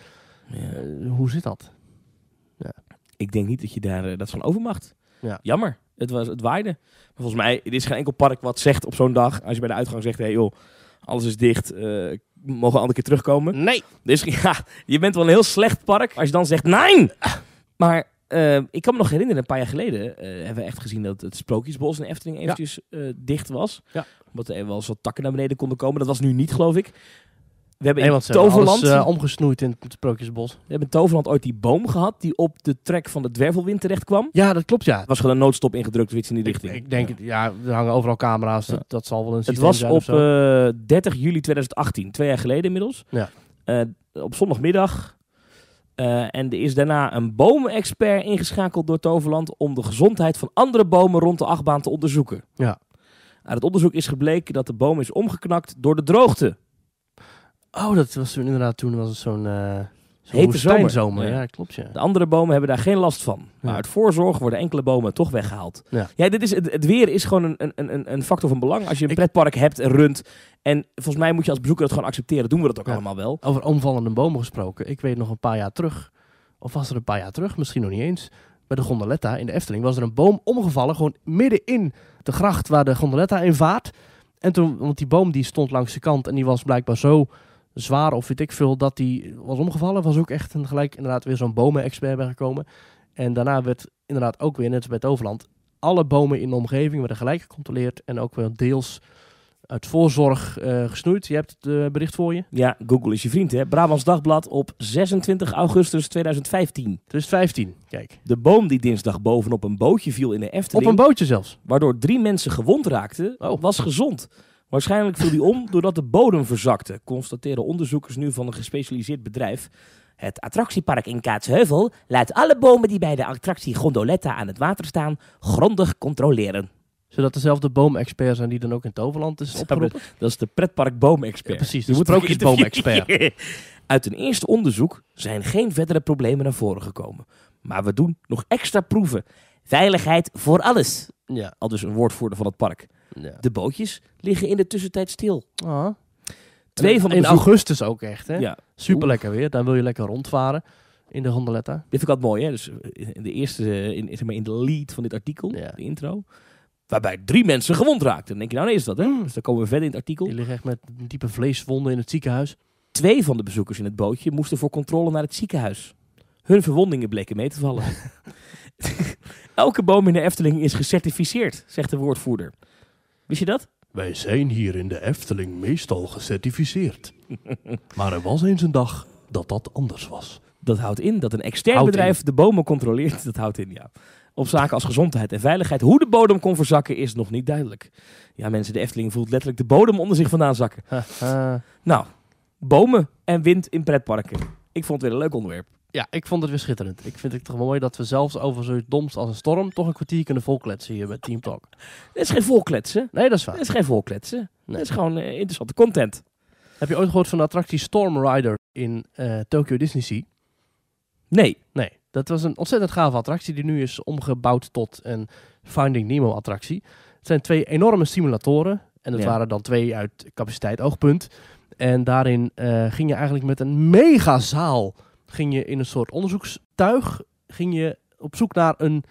[SPEAKER 2] Eh, hoe zit dat? Ja. Ik denk niet dat je daar, eh, dat van overmacht. Ja. Jammer, het, was, het waaide. Maar volgens mij, is is geen enkel park wat zegt op zo'n dag, als je bij de uitgang zegt, hey, joh, alles is dicht, uh, mogen we een keer terugkomen? Nee. Dus ja, je bent wel een heel slecht park als je dan zegt, nee! Ah. Maar Ehm, ik kan me nog herinneren, een paar jaar geleden eh, hebben we echt gezien dat het Sprookjesbos in Efteling eventjes eh, dicht was. Ja. Omdat er wel eens wat takken naar beneden konden komen. Dat was nu niet, geloof ik. We hebben nee, in Toverland... Eh, omgesnoeid in het Sprookjesbos. We hebben in Toverland ooit die boom gehad die op de trek van de dwervelwind terecht kwam. Ja, dat klopt, ja. was gewoon een noodstop ingedrukt of in die richting. Ik, denk, ja. ja, er hangen overal camera's. Dat, dat zal wel een Het was op 30 juli 2018, twee jaar geleden inmiddels. Ja. op zondagmiddag eh, en er is daarna een bomenexpert ingeschakeld door Toverland om de gezondheid van andere bomen rond de achtbaan te onderzoeken. Ja. Uit het onderzoek is gebleken dat de boom is omgeknakt door de droogte. Oh, dat was toen inderdaad toen was het zo'n. Eh, Hete zomer. Ja, klopt. Ja. De andere bomen hebben daar geen last van. Maar uit voorzorg worden enkele bomen toch weggehaald. Ja. dit is, het, het, weer is gewoon een, een, een factor van belang. Als je een pretpark hebt en runt. En volgens mij moet je als bezoeker dat gewoon accepteren. Doen we dat ook allemaal wel. Over omvallende bomen gesproken. Ik weet nog een paar
[SPEAKER 1] jaar terug. Of was er een paar jaar terug, misschien nog niet eens. Bij de gondoletta in de Efteling was er een boom omgevallen. Gewoon midden in de gracht waar de gondoletta in vaart. En toen, want die boom die stond langs de kant en die was blijkbaar zo zwaar of weet ik veel, dat hij was omgevallen. Was ook echt een, gelijk inderdaad weer zo'n bomen-expert bij gekomen. En daarna werd inderdaad ook weer, net als bij het Overland, alle bomen in de omgeving werden gelijk gecontroleerd. En ook wel deels uit voorzorg
[SPEAKER 2] eh, gesnoeid. Je hebt het eh, bericht voor je. Ja, Google is je vriend, hè? Brabants Dagblad op 26 augustus 2015. 2015, kijk. De boom die dinsdag bovenop een bootje viel in de Efteling. Op een bootje zelfs. Waardoor drie mensen gewond raakten, oh. was gezond. Waarschijnlijk viel die om doordat de bodem verzakte, constateren onderzoekers nu van een gespecialiseerd bedrijf. Het attractiepark in Kaatsheuvel laat alle bomen die bij de attractie Gondoletta aan het water staan grondig controleren. Zodat dezelfde boomexpert zijn die dan ook in Toverland is opgeroepen? Dat is de pretpark boomexpert. Ja, precies, de sprookjesboomexpert. Uit een eerste onderzoek zijn geen verdere problemen naar voren gekomen. Maar we doen nog extra proeven. Veiligheid voor alles. Ja. Al dus een woordvoerder van het park. Ja. De bootjes liggen in de tussentijd stil. Ah.
[SPEAKER 1] Twee van in augustus ook echt, hè? Ja. Super
[SPEAKER 2] lekker weer. Dan wil je lekker rondvaren in de Hondeletta. Dit vind ik altijd mooi, hè? Dus eh, in de eerste, eh, in, zeg maar in de lead van dit artikel, de intro. Waarbij drie mensen gewond raakten. Dan denk je, nou nee, is dat, hè? Mm. Dus dan komen we verder in het artikel. Die liggen echt met diepe vleeswonden in het ziekenhuis. Twee van de bezoekers in het bootje moesten voor controle naar het ziekenhuis. Hun verwondingen bleken mee te vallen. Elke boom in de Efteling is gecertificeerd, zegt de woordvoerder. Wist je dat? Wij zijn hier in de Efteling meestal gecertificeerd. maar er was eens een dag dat dat anders was. Dat houdt in dat een extern bedrijf de bomen controleert. Dat houdt in, ja. Op zaken als gezondheid en veiligheid. Hoe de bodem kon verzakken is nog niet duidelijk. Ja, mensen, de Efteling voelt letterlijk de bodem onder zich vandaan zakken. nou, bomen en wind in pretparken. Ik vond het weer een leuk onderwerp.
[SPEAKER 1] Ja, ik vond het weer schitterend. Ik vind het toch mooi dat we zelfs over zoiets doms als een storm toch een kwartier kunnen volkletsen hier bij Team Talk. Het is geen volkletsen. Nee, dat is waar. Het is geen volkletsen. Nee. Het is
[SPEAKER 2] gewoon eh, interessante
[SPEAKER 1] content. Heb je ooit gehoord van de attractie Storm Rider in eh, Tokyo Disney Sea? Nee. Nee. Dat was een ontzettend gave attractie die nu is omgebouwd tot een Finding Nemo attractie. Het zijn twee enorme simulatoren. En dat waren dan twee uit capaciteit oogpunt. En daarin eh, ging je eigenlijk met een megazaal zaal ging je in een soort onderzoekstuig ging je op zoek naar een,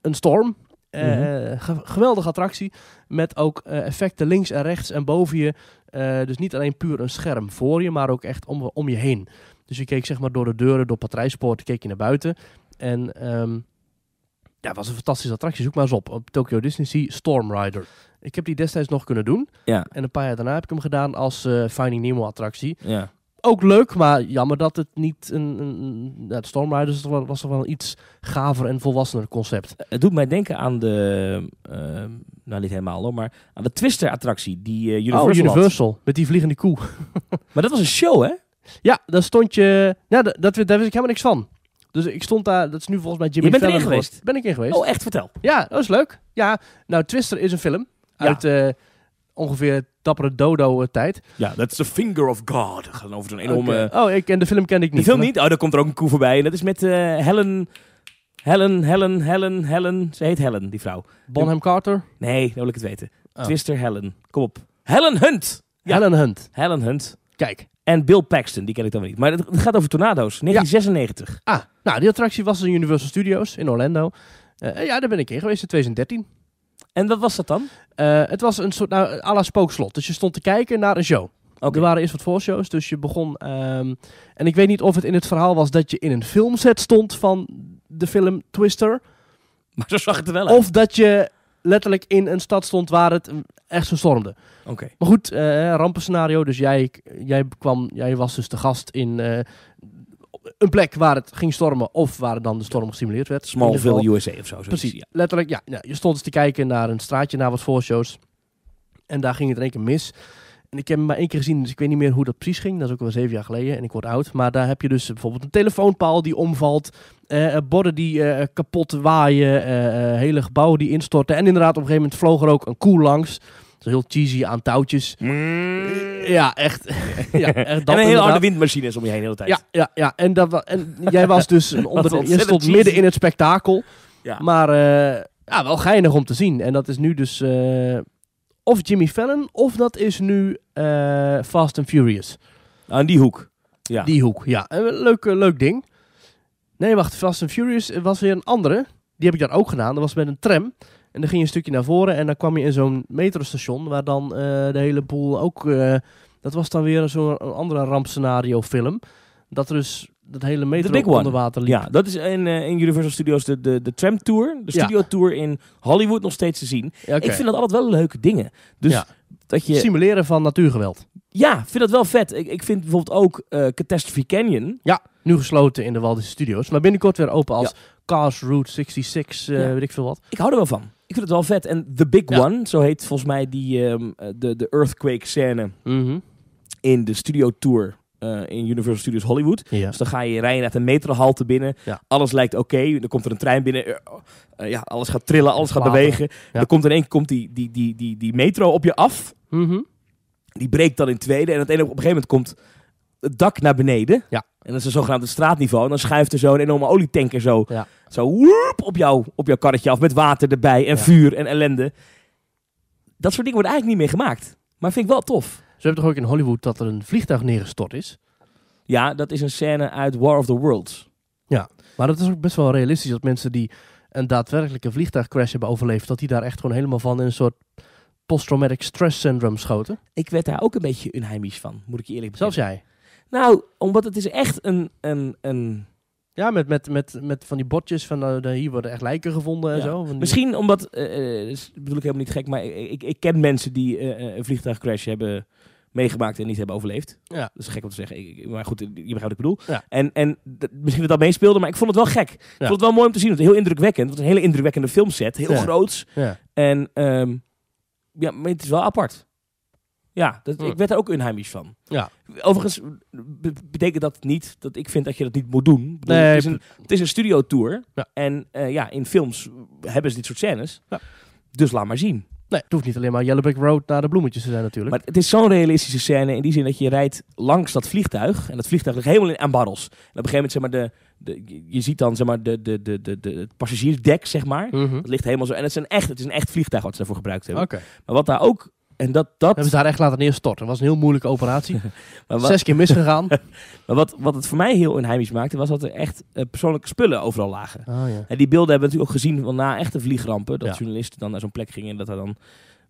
[SPEAKER 1] een storm. Uh, Geweldige attractie. Met ook eh, effecten links en rechts en boven je. Eh, dus niet alleen puur een scherm voor je, maar ook echt om, om je heen. Dus je keek zeg maar door de deuren, door patrijspoorten, keek je naar buiten. En um, ja, was een fantastische attractie. Zoek maar eens op. Op Tokyo Disney Sea Storm Rider. Ik heb die destijds nog kunnen doen. Ja. En een paar jaar daarna heb ik hem gedaan als Finding Nemo attractie. Ja ook leuk, maar jammer dat het niet een...
[SPEAKER 2] een ja, was toch wel een iets gaver en volwassener concept. Het doet mij denken aan de... Ehm, nou, niet helemaal hoor, maar aan de Twister-attractie. Die uh, Universal, oh, Universal
[SPEAKER 1] met die vliegende koe.
[SPEAKER 2] maar dat was een show, hè? Ja, daar stond je...
[SPEAKER 1] Nou, dat, dat, daar wist ik helemaal niks van. Dus ik stond daar, dat is nu volgens mij Jimmy Je bent erin geweest? Ben ik in geweest. Oh, echt? Vertel. Ja, dat is leuk. Ja, nou, Twister is een film uit eh, ongeveer dappere dodo-tijd.
[SPEAKER 2] Eh, ja, dat is The Finger of God. Gaan over zo'n enorme... Okay. Oh, ik, en de film ken ik niet. De film niet? Oh, daar komt er ook een koe voorbij. En dat is met eh, Helen... Helen, Helen, Helen, Helen. Ze heet Helen, die vrouw. Bonham Carter? Nee, nou wil ik het weten. Oh. Twister Helen. Kom op. Helen Hunt! Helen Hunt. Helen Hunt. Kijk. En Bill Paxton, die ken ik dan niet. Maar het gaat over tornado's.
[SPEAKER 1] 1996. Ah, nou, die attractie was in Universal Studios in Orlando. Uh, ja, daar ben ik in geweest in 2013. En wat was dat dan? Eh, het was een soort nou, à la spookslot. Dus je stond te kijken naar een show. Okay. Er waren eerst wat voorshows, dus je begon... Ehm, en ik weet niet of het in het verhaal was dat je in een filmset stond van de film Twister.
[SPEAKER 2] Maar zo zag het er wel uit. Of
[SPEAKER 1] dat je letterlijk in een stad stond waar het echt zo stormde. Oké. Maar goed, eh, rampenscenario. Dus jij, jij, kwam, jij was dus de gast in eh, een plek waar het ging stormen of waar dan de storm gesimuleerd werd. veel USA of zo. Precies, letterlijk. Ja, je stond eens dus te kijken naar een straatje, naar wat voorshows. En daar ging het in één keer mis. En ik heb hem maar één keer gezien, dus ik weet niet meer hoe dat precies ging. Dat is ook wel zeven jaar geleden en ik word oud. Maar daar heb je dus bijvoorbeeld een telefoonpaal die omvalt. Eh, eh borden die eh, kapot waaien. Eh, hele gebouwen die instorten. En inderdaad, op een gegeven moment vloog er ook een koe langs heel cheesy aan touwtjes. Mm.
[SPEAKER 2] Ja, echt. ja, echt dat een hele harde windmachine is om je heen de hele tijd. Ja, ja,
[SPEAKER 1] ja. En, dat, en jij was dus onder, je stond midden in het spektakel. Ja. Maar eh, ja, wel geinig om te zien. En dat is nu dus eh, of Jimmy Fallon of dat is nu eh, Fast and Furious. Aan ah, die hoek. Ja. Die hoek, ja. Leuk, leuk ding. Nee, wacht. Fast and Furious was weer een andere. Die heb ik dan ook gedaan. Dat was met een tram. En dan ging je een stukje naar voren en dan kwam je in zo'n metrostation waar dan eh, de hele boel ook... Eh, dat was dan weer zo'n andere rampscenario film. Dat er dus dat hele metro onder water liep. Ja, dat is
[SPEAKER 2] in, eh, in Universal Studios de, de, de tram tour, de studio tour in Hollywood nog steeds te zien. Ik vind dat altijd wel leuke dingen. Dus dat je... Simuleren van natuurgeweld. Ja, vind dat wel vet. Ik, ik vind bijvoorbeeld ook uh, Catastrophe Canyon. Ja, nu gesloten in de Walt Studios. Maar binnenkort weer open als Cars Route 66, weet ik veel wat. Ik hou er wel van. Ik vind het wel vet. En The Big One, zo heet volgens mij die, ehm, eh, de, de earthquake scène mhm. in de studio tour eh, in Universal Studios Hollywood. Dus dan ga je rijden naar de metrohalte binnen. Alles lijkt oké. Dan komt er een trein binnen. Eh, oh, ja, alles gaat trillen, alles gaat bewegen. Dan komt in één komt die, die, die, die, die metro op je af. Mhm. Die breekt dan in tweede. En op een gegeven moment komt het dak naar beneden. Ja. En dat is een zogenaamde straatniveau. En dan schuift er zo een enorme olietanker zo, ja. zo op, jou, op jouw karretje af. Met water erbij en vuur en ellende. Dat soort dingen wordt eigenlijk niet meer gemaakt. Maar vind ik wel tof. Ze hebben toch ook in Hollywood dat er een vliegtuig neergestort is? Ja, dat is een scène uit War of the Worlds.
[SPEAKER 1] Ja, maar dat is ook best wel realistisch dat mensen die een daadwerkelijke vliegtuigcrash hebben overleefd, dat die daar echt gewoon helemaal van in een soort post-traumatic stress syndrome schoten. Ik werd daar ook een beetje unheimisch van, moet ik je eerlijk zeggen. jij? Nou, omdat het is echt een... een, een ja, met, met, met, met van die botjes van uh, hier worden echt lijken gevonden en zo.
[SPEAKER 2] Misschien omdat, uh, bedoel ik helemaal niet gek, maar ik, ik, ken mensen die een vliegtuigcrash hebben meegemaakt en niet hebben overleefd. Ja. Dat is gek om te zeggen, ik, maar goed, je begrijpt wat ik bedoel. Ja. En, en misschien dat dat meespeelde, maar ik vond het wel gek. Ik vond het wel mooi om te zien, het heel indrukwekkend. Het was een hele indrukwekkende filmset, heel groots. En ehm, ja, het is wel apart. Ja, dat, ik werd er ook unheimisch van. Ja. Overigens betekent dat niet dat ik vind dat je dat niet moet doen. nee, het, is een, het is een En eh, ja, in films hebben ze dit soort scènes. Ja. Dus laat maar zien. Nee, het hoeft niet alleen maar Yellow Brick Road naar de bloemetjes te zijn natuurlijk. Maar het is zo'n realistische scène in die zin dat je rijdt langs dat vliegtuig. En dat vliegtuig ligt helemaal in, aan barrels. En op een gegeven moment zeg maar de... de je ziet dan zeg maar de, de, de, de, de het passagiersdek zeg maar. Mhm. Dat ligt helemaal zo. En het, is een echt, het is een echt vliegtuig wat ze daarvoor gebruikt hebben. Maar wat daar ook en dat, dat... hebben ze daar echt laten neerstorten. Dat was een heel moeilijke operatie. Zes keer misgegaan. maar wat, wat het voor mij heel onheimisch maakte, was dat er echt eh, persoonlijke spullen overal lagen. Oh, ja. En die beelden hebben we natuurlijk ook gezien van na echte vliegrampen. Dat journalisten dan naar zo'n plek gingen en dat er dan,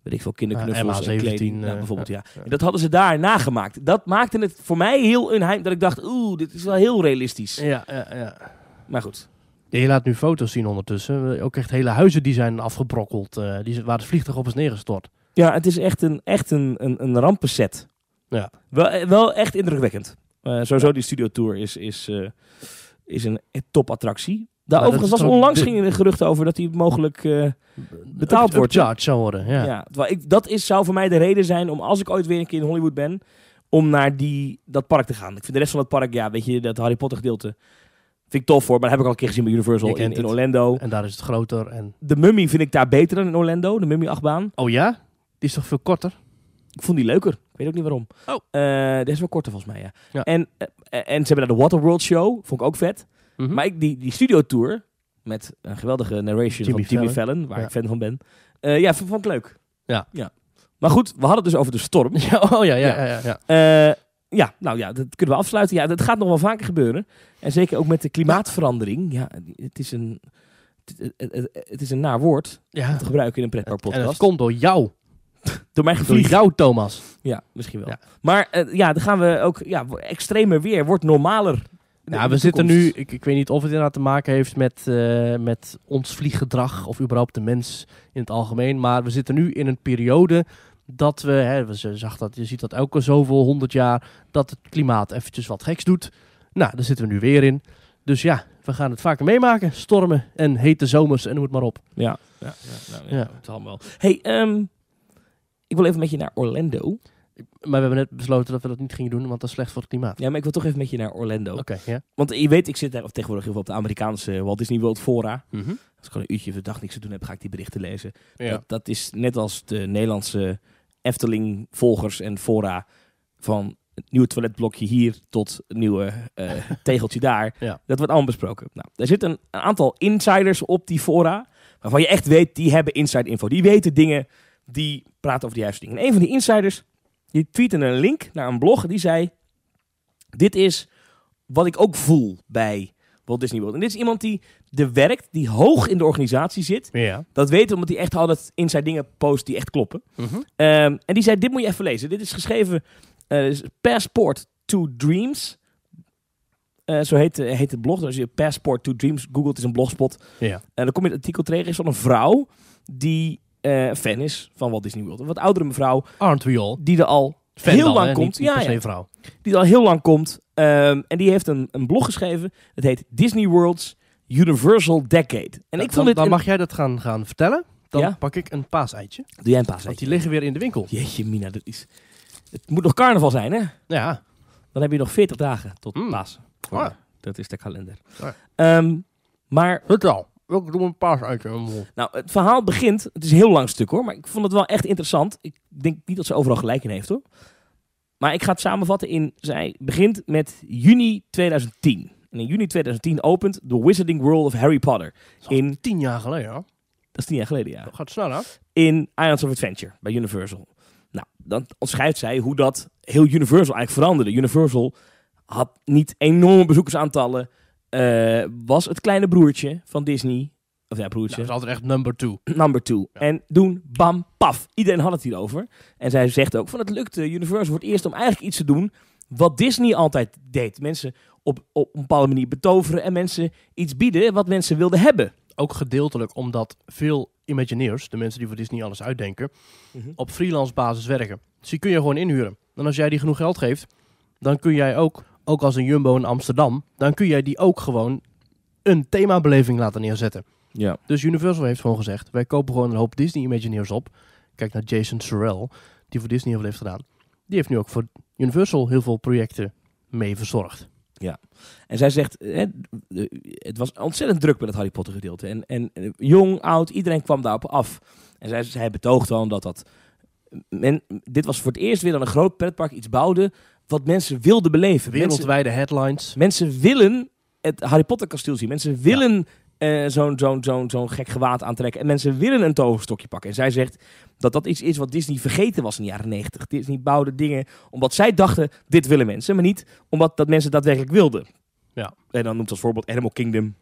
[SPEAKER 2] weet ik veel, kinderknuffels ah, en kleding uh, bijvoorbeeld. Ja. dat hadden ze daar nagemaakt. Dat maakte het voor mij heel onheim dat ik dacht, oeh, dit is wel heel realistisch. Ja, ja, ja. Maar goed.
[SPEAKER 1] je laat nu foto's zien ondertussen. Ook echt hele huizen die zijn afgebrokkeld,
[SPEAKER 2] eh, die, waar het vliegtuig op is neergestort. Ja, het is echt een, echt een, een, rampenset. Ja. Wel, eh, wel echt indrukwekkend. Uh, sowieso die studio tour is, is, eh, is een topattractie. Daar Daarover overigens was onlangs ging gingen er geruchten over dat hij mogelijk betaald wordt. Charge zou worden, ja. ik, dat is, zou voor mij de reden zijn om als ik ooit weer een keer in Hollywood ben, om naar die, dat park te gaan. Ik vind de rest van het park, ja, weet je, dat Harry Potter gedeelte, vind ik tof voor. Maar heb ik al een keer gezien bij Universal in, in Orlando. En daar is het
[SPEAKER 1] groter. En...
[SPEAKER 2] De Mummy vind ik daar beter dan in Orlando, de Mummy achtbaan. Oh ja? Die is toch veel korter? Ik vond die leuker. Ik weet ook niet waarom. Oh. Uh, deze is wel korter volgens mij, ja. En, eh, en ze hebben naar de Waterworld Show. Vond ik ook vet. Mhm. Maar ik, die, die tour met een geweldige narration van Jimmy Fallon, waar ik fan van ben. Uh, ja, vond, vond ik leuk. Ja. ja. Maar goed, we hadden het dus over de storm. Ja, oh ja, ja, ja. ja, ja. nou ja, dat kunnen we afsluiten. Ja, dat gaat nog wel vaker gebeuren. En zeker ook met de klimaatverandering. Ja, het is een, het, is een naar woord ja. te gebruiken in een pretparkpodcast. En dat komt door jou. Door mijn Door jou, Thomas. Ja, misschien wel. Maar eh, ja, dan gaan we ook... Ja, extremer weer wordt normaler. Ja, we zitten nu...
[SPEAKER 1] Ik, ik weet niet of het inderdaad te maken heeft met, eh, met ons vlieggedrag... of überhaupt de mens in het algemeen. Maar we zitten nu in een periode dat we... Hè, we zag dat, je ziet dat elke zoveel honderd jaar... dat het klimaat eventjes wat geks doet. Nou, daar zitten we nu weer in. Dus ja, we gaan het vaker meemaken. Stormen en hete zomers en hoe het maar op.
[SPEAKER 2] Ja, ja, ja, nou, ja, het allemaal wel. hey, um, ik wil even met je naar Orlando. Maar we hebben net besloten dat we dat niet gingen doen, want dat is slecht voor het klimaat. Ja, maar ik wil toch even met je naar Orlando. Oké, Want je weet, ik zit daar of tegenwoordig heel veel op de Amerikaanse Walt Disney World Fora. Mm -hmm. Als ik een uurtje We dag niks te doen heb, ga ik die berichten lezen. Ja. Dat, dat, is net als de Nederlandse Efteling-volgers en fora van het nieuwe toiletblokje hier tot het nieuwe eh, tegeltje daar. Ja. Dat wordt allemaal besproken. Nou, er zitten een aantal insiders op die fora, waarvan je echt weet, die hebben inside info. Die weten dingen die praat over die juiste dingen. En een van die insiders, die tweette een link naar een blog. Die zei, dit is wat ik ook voel bij Walt Disney World. En dit is iemand die er werkt, die hoog in de organisatie zit. Ja. Dat weet omdat hij echt altijd inside dingen post die echt kloppen. Mm en die zei, dit moet je even lezen. Dit is geschreven, eh, Passport to Dreams. Eh, zo heet, eh, heet het blog. Als je Passport to Dreams googelt, is een blogspot. Ja. En dan kom je het artikel tegen. is van een vrouw die eh, fan is van Walt Disney World. Een wat oudere mevrouw. Aren't we all? Die er al heel lang komt. Niet, niet ja, vrouw. Die al heel lang komt. en die heeft een, een blog geschreven. Het heet Disney World's Universal Decade. En ik vond dit dan mag jij dat gaan, gaan vertellen. Dan pak ik een paaseitje. Doe jij een paaseitje? Want die liggen weer in de winkel. Jeetje mina, dat is... Het moet nog carnaval zijn, hè? Ja. Dan heb je nog 40 dagen tot mm. Dat is de kalender. Ah. Ehm, maar... Het al ik doe een paas uit je mond. Nou, het verhaal begint, het is een heel lang stuk hoor, maar ik vond het wel echt interessant. Ik denk niet dat ze overal gelijk in heeft hoor. Maar ik ga het samenvatten in, zij begint met juni 2010. En in juni 2010 opent The Wizarding World of Harry Potter. in tien jaar geleden hoor. Dat is tien jaar geleden, ja. Dat gaat snel hè? In Islands of Adventure bij Universal. Nou, dan ontschrijft zij hoe dat heel Universal eigenlijk veranderde. Universal had niet enorme bezoekersaantallen eh, was het kleine broertje van Disney. Of ja, broertje. Nou, altijd echt number two. number two. En doen, bam, paf. Iedereen had het hierover. En zij zegt ook van het lukt eh, universe voor het eerst om eigenlijk iets te doen wat Disney altijd deed. Mensen op, op een bepaalde manier betoveren en mensen iets bieden wat mensen wilden hebben. Ook gedeeltelijk omdat veel Imagineers,
[SPEAKER 1] de mensen die voor Disney alles uitdenken, mhm. op freelance basis werken. Dus die kun je gewoon inhuren. En als jij die genoeg geld geeft, dan kun jij ook ook als een Jumbo in Amsterdam, dan kun jij die ook gewoon een themabeleving laten neerzetten. Ja. Dus Universal heeft gewoon gezegd, wij kopen gewoon een hoop Disney Imagineers op. Kijk naar Jason Sorrell, die voor Disney heel veel heeft gedaan. Die heeft nu ook voor Universal heel veel projecten mee verzorgd.
[SPEAKER 2] Ja, en zij zegt, hè, het was ontzettend druk met het Harry Potter gedeelte. En, en eh, jong, oud, iedereen kwam daarop af. En zij, zij betoogde dan dat dat... dit was voor het eerst weer dat een groot pretpark iets bouwde wat mensen wilden beleven. Wereldwijde headlines. Mensen willen het Harry Potter kasteel zien. Mensen willen eh, zo'n zo'n zo'n zo'n gek gewaad aantrekken. En mensen willen een toverstokje pakken. En zij zegt dat dat iets is wat Disney vergeten was in de jaren 90. Disney bouwde dingen omdat zij dachten, dit willen mensen. Maar niet omdat dat mensen daadwerkelijk wilden. Ja. En dan noemt als voorbeeld Animal Kingdom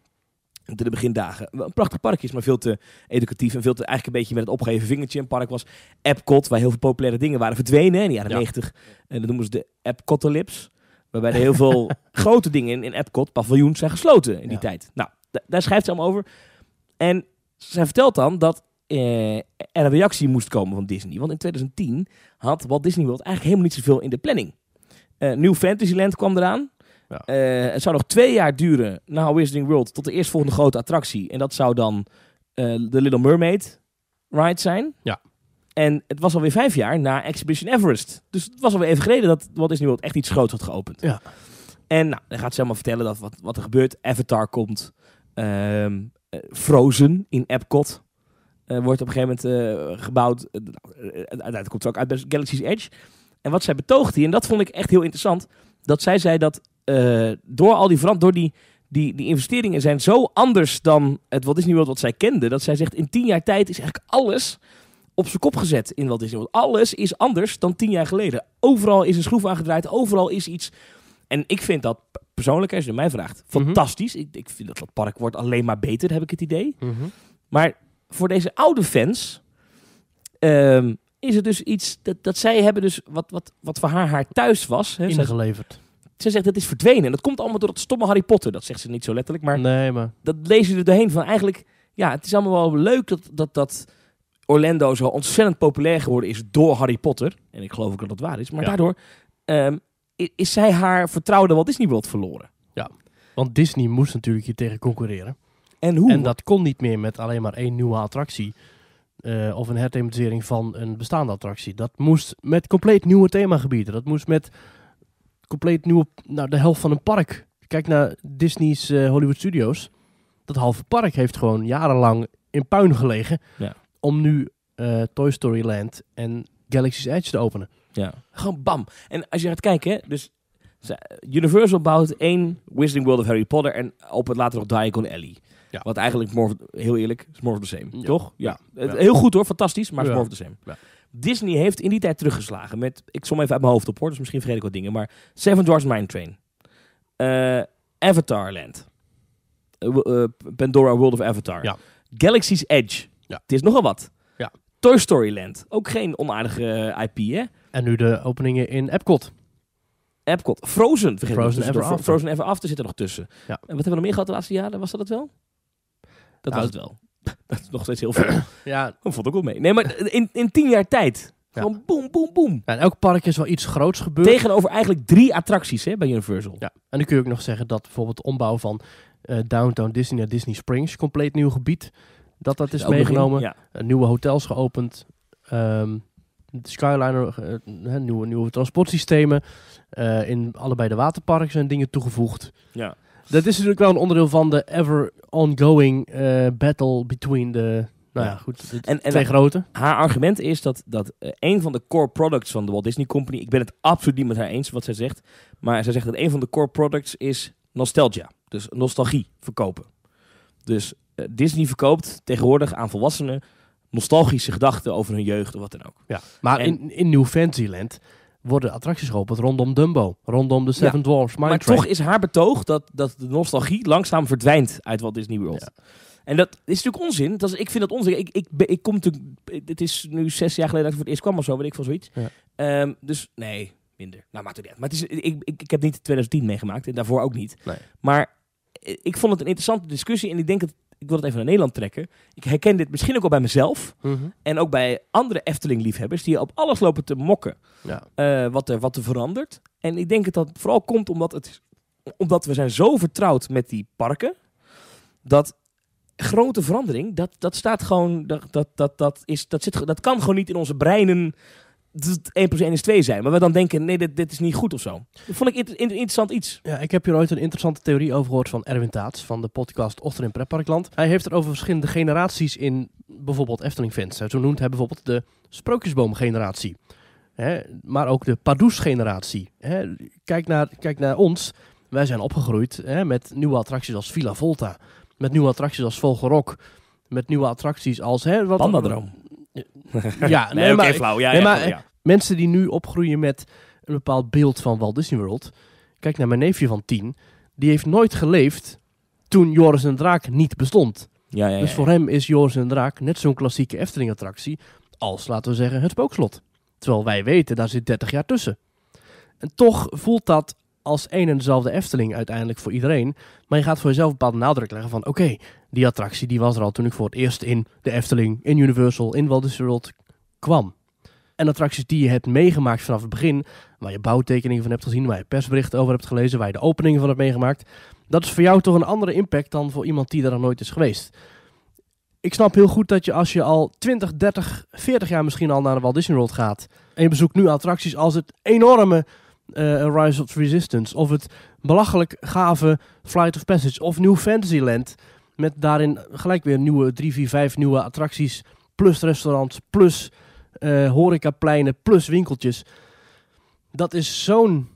[SPEAKER 2] de begindagen. Een prachtig parkje is, maar veel te educatief en veel te eigenlijk een beetje met het opgeheven vingertje. Een park was Epcot, waar heel veel populaire dingen waren verdwenen in de jaren 90. En dat noemen ze de Epcotalypse. Waarbij er heel veel grote dingen in, Epcot, paviljoens, zijn gesloten in die tijd. Nou, daar schrijft ze allemaal over. En zij vertelt dan dat eh, er een reactie moest komen van Disney. Want in 2010 had Walt Disney World eigenlijk helemaal niet zoveel in de planning. Eh, nieuw Fantasyland kwam eraan. Ja. Eh, het zou nog twee jaar duren na Wizarding World tot de eerstvolgende grote attractie. En dat zou dan de eh, Little Mermaid ride zijn. Ja. En het was alweer vijf jaar na Exhibition Everest. Dus het was alweer even geleden dat is Disney World echt iets groots had geopend. Ja. En nou, dan gaat ze helemaal vertellen dat wat, wat er gebeurt. Avatar komt. Ehm, eh, Frozen in Epcot. wordt op een gegeven moment gebouwd. Nou, uiteindelijk komt ze ook uit Galaxy's Edge. En wat zij betoogde hier, en dat vond ik echt heel interessant. Dat zij zei dat eh, door al die verand, door die, die, die investeringen zijn zo anders dan het Walt Disney World wat zij kenden. Dat zij zegt in tien jaar tijd is eigenlijk alles op zijn kop gezet in is nu World. Alles is anders dan tien jaar geleden. Overal is een schroef aangedraaid, overal is iets. En ik vind dat persoonlijk, als je mij vraagt, mhm. fantastisch. ik, ik vind dat park wordt alleen maar beter, heb ik het idee. Mhm. Maar voor deze oude fans ehm, is het dus iets dat, dat zij hebben dus wat, wat, wat voor haar haar thuis was. Hè, ingeleverd. Ze zegt dat is verdwenen. En dat komt allemaal door dat stomme Harry Potter. Dat zegt ze niet zo letterlijk, maar, nee, maar... dat lezen je er doorheen van. Eigenlijk, ja, het is allemaal wel leuk dat, dat, dat Orlando zo ontzettend populair geworden is door Harry Potter. En ik geloof ook dat dat waar is. Maar daardoor ehm, is, zij haar vertrouwde Walt Disney World verloren. Ja,
[SPEAKER 1] want Disney moest natuurlijk hier tegen concurreren. En hoe? En dat kon niet meer met alleen maar één nieuwe attractie. Eh, of een herthematisering van een bestaande attractie. Dat moest met compleet nieuwe themagebieden. Dat moest met compleet nieuwe, nou de helft van een park. Kijk naar Disney's eh, Hollywood Studios. Dat halve park heeft gewoon jarenlang in puin gelegen. Om nu eh, Toy Story Land en Galaxy's Edge te openen. Ja.
[SPEAKER 2] Gewoon bam. En als je gaat kijken, dus Universal bouwt één Wizarding World of Harry Potter en op het later nog Diagon Alley. Ja. Wat eigenlijk, more, heel eerlijk, is more of the same. Toch? Ja. Heel goed hoor, fantastisch, maar is more of the same. Disney heeft in die tijd teruggeslagen met, ik som even uit mijn hoofd op hoor, dus misschien vergeet ik wat dingen, maar Seven Dwarfs Mine Train, eh, Avatar Land, eh, eh, Pandora World of Avatar, ja. Galaxy's Edge, ja. het is nogal wat. Ja. Toy Story Land, ook geen onaardige IP hè. En nu de openingen in Epcot. Epcot. Frozen, vergeet Frozen Ever After. Frozen Ever After zit er nog tussen. Ja. En wat hebben we nog meer gehad de laatste jaren? Was dat het wel? Dat nou, was het wel. dat is nog steeds heel veel. ja. Dat vond ik ook mee. Nee, maar in, in tien jaar tijd. Gewoon boem, boem, boem. en elk park is wel iets groots gebeurd. Tegenover eigenlijk drie attracties hè, bij Universal. Ja. En dan kun je ook nog zeggen dat bijvoorbeeld de ombouw van
[SPEAKER 1] eh, Downtown Disney naar Disney Springs, compleet nieuw gebied, dat dat is meegenomen. Ja. Eh, nieuwe hotels geopend. Ehm, de Skyliner, eh, nieuwe, nieuwe transportsystemen. in allebei de waterparken zijn dingen toegevoegd. Ja. Dat is natuurlijk wel een onderdeel van de ever ongoing eh, battle between de nou ja, goed. en, grote.
[SPEAKER 2] Haar argument is dat, dat uh, een van de core products van de Walt Disney Company. Ik ben het absoluut niet met haar eens wat zij zegt. Maar zij zegt dat een van de core products is nostalgia. Dus nostalgie verkopen. Dus eh, Disney verkoopt tegenwoordig aan volwassenen nostalgische gedachten over hun jeugd of wat dan ook. Ja, maar in, in New Fantasyland worden attracties
[SPEAKER 1] geopend rondom Dumbo, rondom de Seven ja, Dwarfs Maar toch
[SPEAKER 2] is haar betoog dat, dat de nostalgie langzaam verdwijnt uit Walt Disney World. En dat is natuurlijk onzin. Dat is, ik vind dat onzin. Ik, ik, ik kom natuurlijk... Het is nu zes jaar geleden dat ik voor het eerst kwam of zo, weet ik van zoiets. Ehm, dus nee, minder. Nou, maakt Maar het is, ik, ik, ik heb niet 2010 meegemaakt en daarvoor ook niet. Maar eh, ik vond het een interessante discussie en ik denk dat ik wil het even naar Nederland trekken. Ik herken dit misschien ook al bij mezelf. Mhm. En ook bij andere Efteling-liefhebbers die op alles lopen te mokken. Ja. Eh, wat, er, wat er verandert. En ik denk dat dat vooral komt omdat, het, omdat we zijn zo vertrouwd met die parken. Dat grote verandering, dat, dat staat gewoon, dat, dat, dat, dat, is, dat, zit, dat kan gewoon niet in onze breinen 1 plus 1 is 2 zijn. Maar we dan denken, nee, dit, dit is niet goed of zo. Dat
[SPEAKER 1] vond ik interessant iets. Ja, ik heb hier ooit een interessante theorie over gehoord van Erwin Taats... van de podcast Ochter in Prepparkland. Hij heeft er over verschillende generaties in bijvoorbeeld Efteling-fans. Zo noemt hij bijvoorbeeld de sprookjesboomgeneratie. Hè? Maar ook de Pardoes-generatie. Kijk naar, kijk naar ons. Wij zijn opgegroeid hè, met nieuwe attracties als Villa Volta. Met nieuwe attracties als Volgorok, Met nieuwe attracties als... Hè, Pandadroom. Ja, nee, flauw. Ja, ja, maar, Mensen die nu opgroeien met een bepaald beeld van Walt Disney World. Kijk naar mijn neefje van tien. Die heeft nooit geleefd toen Joris en Draak niet bestond. Ja, ja, dus voor hem is Joris en Draak net zo'n klassieke Efteling-attractie als, laten we zeggen, het spookslot. Terwijl wij weten, daar zit 30 jaar tussen. En toch voelt dat als één en dezelfde Efteling uiteindelijk voor iedereen. Maar je gaat voor jezelf bepaalde nadruk leggen van... oké, die attractie die was er al toen ik voor het eerst in de Efteling, in Universal, in Walt Disney World kwam. En attracties die je hebt meegemaakt vanaf het begin... waar je bouwtekeningen van hebt gezien, waar je persberichten over hebt gelezen... waar je de openingen van hebt meegemaakt... dat is voor jou toch een andere impact dan voor iemand die daar nog nooit is geweest. Ik snap heel goed dat je als je al 20, 30, 40 jaar misschien al naar de Walt Disney World gaat... en je bezoekt nu attracties als het enorme uh, Rise of Resistance. Of het belachelijk gave Flight of Passage. Of New Fantasyland. Met daarin gelijk weer nieuwe 3, 4, 5 nieuwe attracties. Plus restaurants. Plus eh, horecapleinen. Plus winkeltjes. Dat is zo'n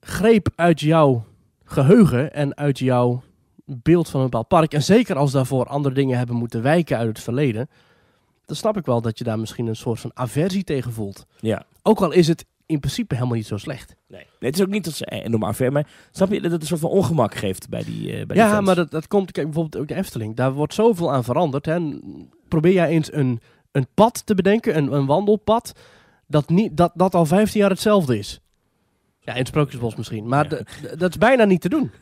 [SPEAKER 1] greep uit jouw geheugen. En uit jouw beeld van een bepaald park. En zeker als daarvoor andere dingen hebben moeten wijken uit het verleden. Dan snap ik wel dat je daar misschien een soort van aversie tegen voelt. Ja. Ook al is het in principe helemaal niet zo slecht.
[SPEAKER 2] Nee. nee het is ook niet dat ze eh, enorm ver maar snap je dat het een soort van ongemak geeft bij die uh, bij Ja, maar dat,
[SPEAKER 1] dat komt, kijk, bijvoorbeeld ook de Efteling, daar wordt zoveel aan veranderd. Hè. Probeer jij eens een, een pad te bedenken, een, een wandelpad, dat, niet, dat, dat al 15 jaar hetzelfde is. Ja, in het Sprookjesbos misschien. Maar dat is bijna niet te doen.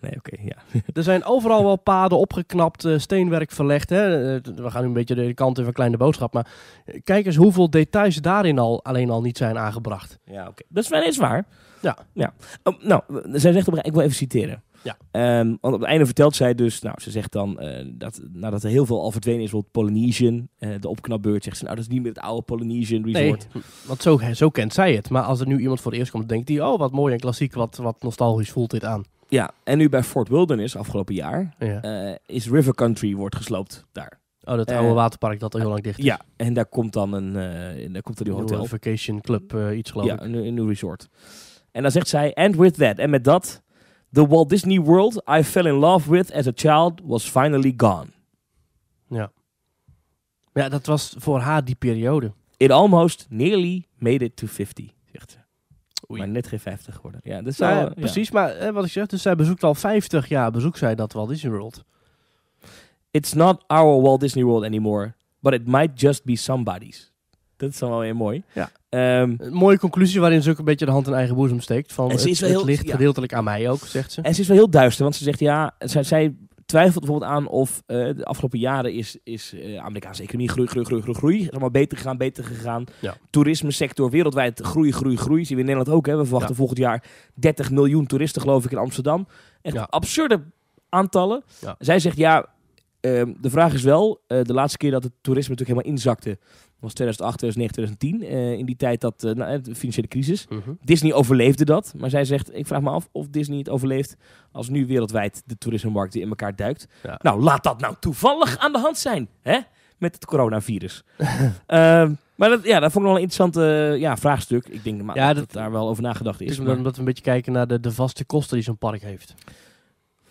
[SPEAKER 1] Nee, oké, ja. er zijn overal wel paden opgeknapt, eh, steenwerk verlegd. Hè. Eh, we gaan nu een beetje de kant in van Kleine Boodschap. Maar eh, kijk eens hoeveel details daarin al alleen al niet zijn aangebracht.
[SPEAKER 2] Ja, oké. Dat is wel eens waar. Ja. ja. Oh, nou, zij zegt op ik wil even citeren. Ja. Ehm, want op het einde vertelt zij dus, nou, ze zegt dan eh, dat nadat er heel veel al verdwenen is, bijvoorbeeld Polynesian, eh, de opknapbeurt, zegt ze, nou, dat is niet meer het oude Polynesian Resort. Nee,
[SPEAKER 1] want zo, zo kent zij het. Maar als er nu iemand voor het eerst komt, denkt hij, oh, wat mooi en klassiek, wat, wat nostalgisch voelt dit aan.
[SPEAKER 2] Ja, en nu bij Fort Wilderness afgelopen jaar eh, is River Country wordt gesloopt daar. Oh, dat oude waterpark dat al heel lang dicht is. Ja, en daar komt dan een, uh, daar komt dan een hotel. vacation club, iets geloof ja, ik. Ja, een, nieuw resort. En dan zegt zij, and with that, en met dat The Walt Disney World I fell in love with as a child was finally gone. Ja. Ja, dat was voor haar die periode. It almost nearly made it to 50, zegt ze. Oei. Maar net geen 50 geworden. Nou ja, precies,
[SPEAKER 1] maar wat ik zeg, dus zij bezoekt al 50 jaar, bezoekt zij dat Walt Disney
[SPEAKER 2] World. It's not our Walt Disney World anymore, but it might just be somebody's. Dat is dan wel weer mooi. Ja. Ehm, een mooie conclusie waarin ze ook een beetje de hand in eigen boezem steekt. Van, het, ligt gedeeltelijk aan mij ook, zegt ze. En ze is wel heel duister, want ze zegt ja, zij, twijfelt bijvoorbeeld aan of eh, de afgelopen jaren is, is eh, Amerikaanse economie groei, groei, groei, groei, groei. allemaal beter gegaan, beter gegaan. Ja. Toerisme sector wereldwijd groei, groei, groei. Zie we in Nederland ook. Hè? We verwachten volgend jaar 30 miljoen toeristen geloof ik in Amsterdam. Echt absurde aantallen. Zij zegt ja, Ehm, de vraag is wel, eh, de laatste keer dat het toerisme natuurlijk helemaal inzakte, was 2008, 2009, 2010. in die tijd dat, eh, nou, de financiële crisis. Mhm. Disney overleefde dat, maar zij zegt, ik vraag me af of Disney het overleeft als nu wereldwijd de toerismemarkt in elkaar duikt. Nou, laat dat nou toevallig aan de hand zijn, hè? Met het coronavirus. Ehm, maar dat, ja, dat vond ik wel een interessant eh, ja, vraagstuk. Ik denk dat, daar wel over nagedacht is. Dus omdat we een beetje kijken naar de, de vaste kosten die zo'n park heeft.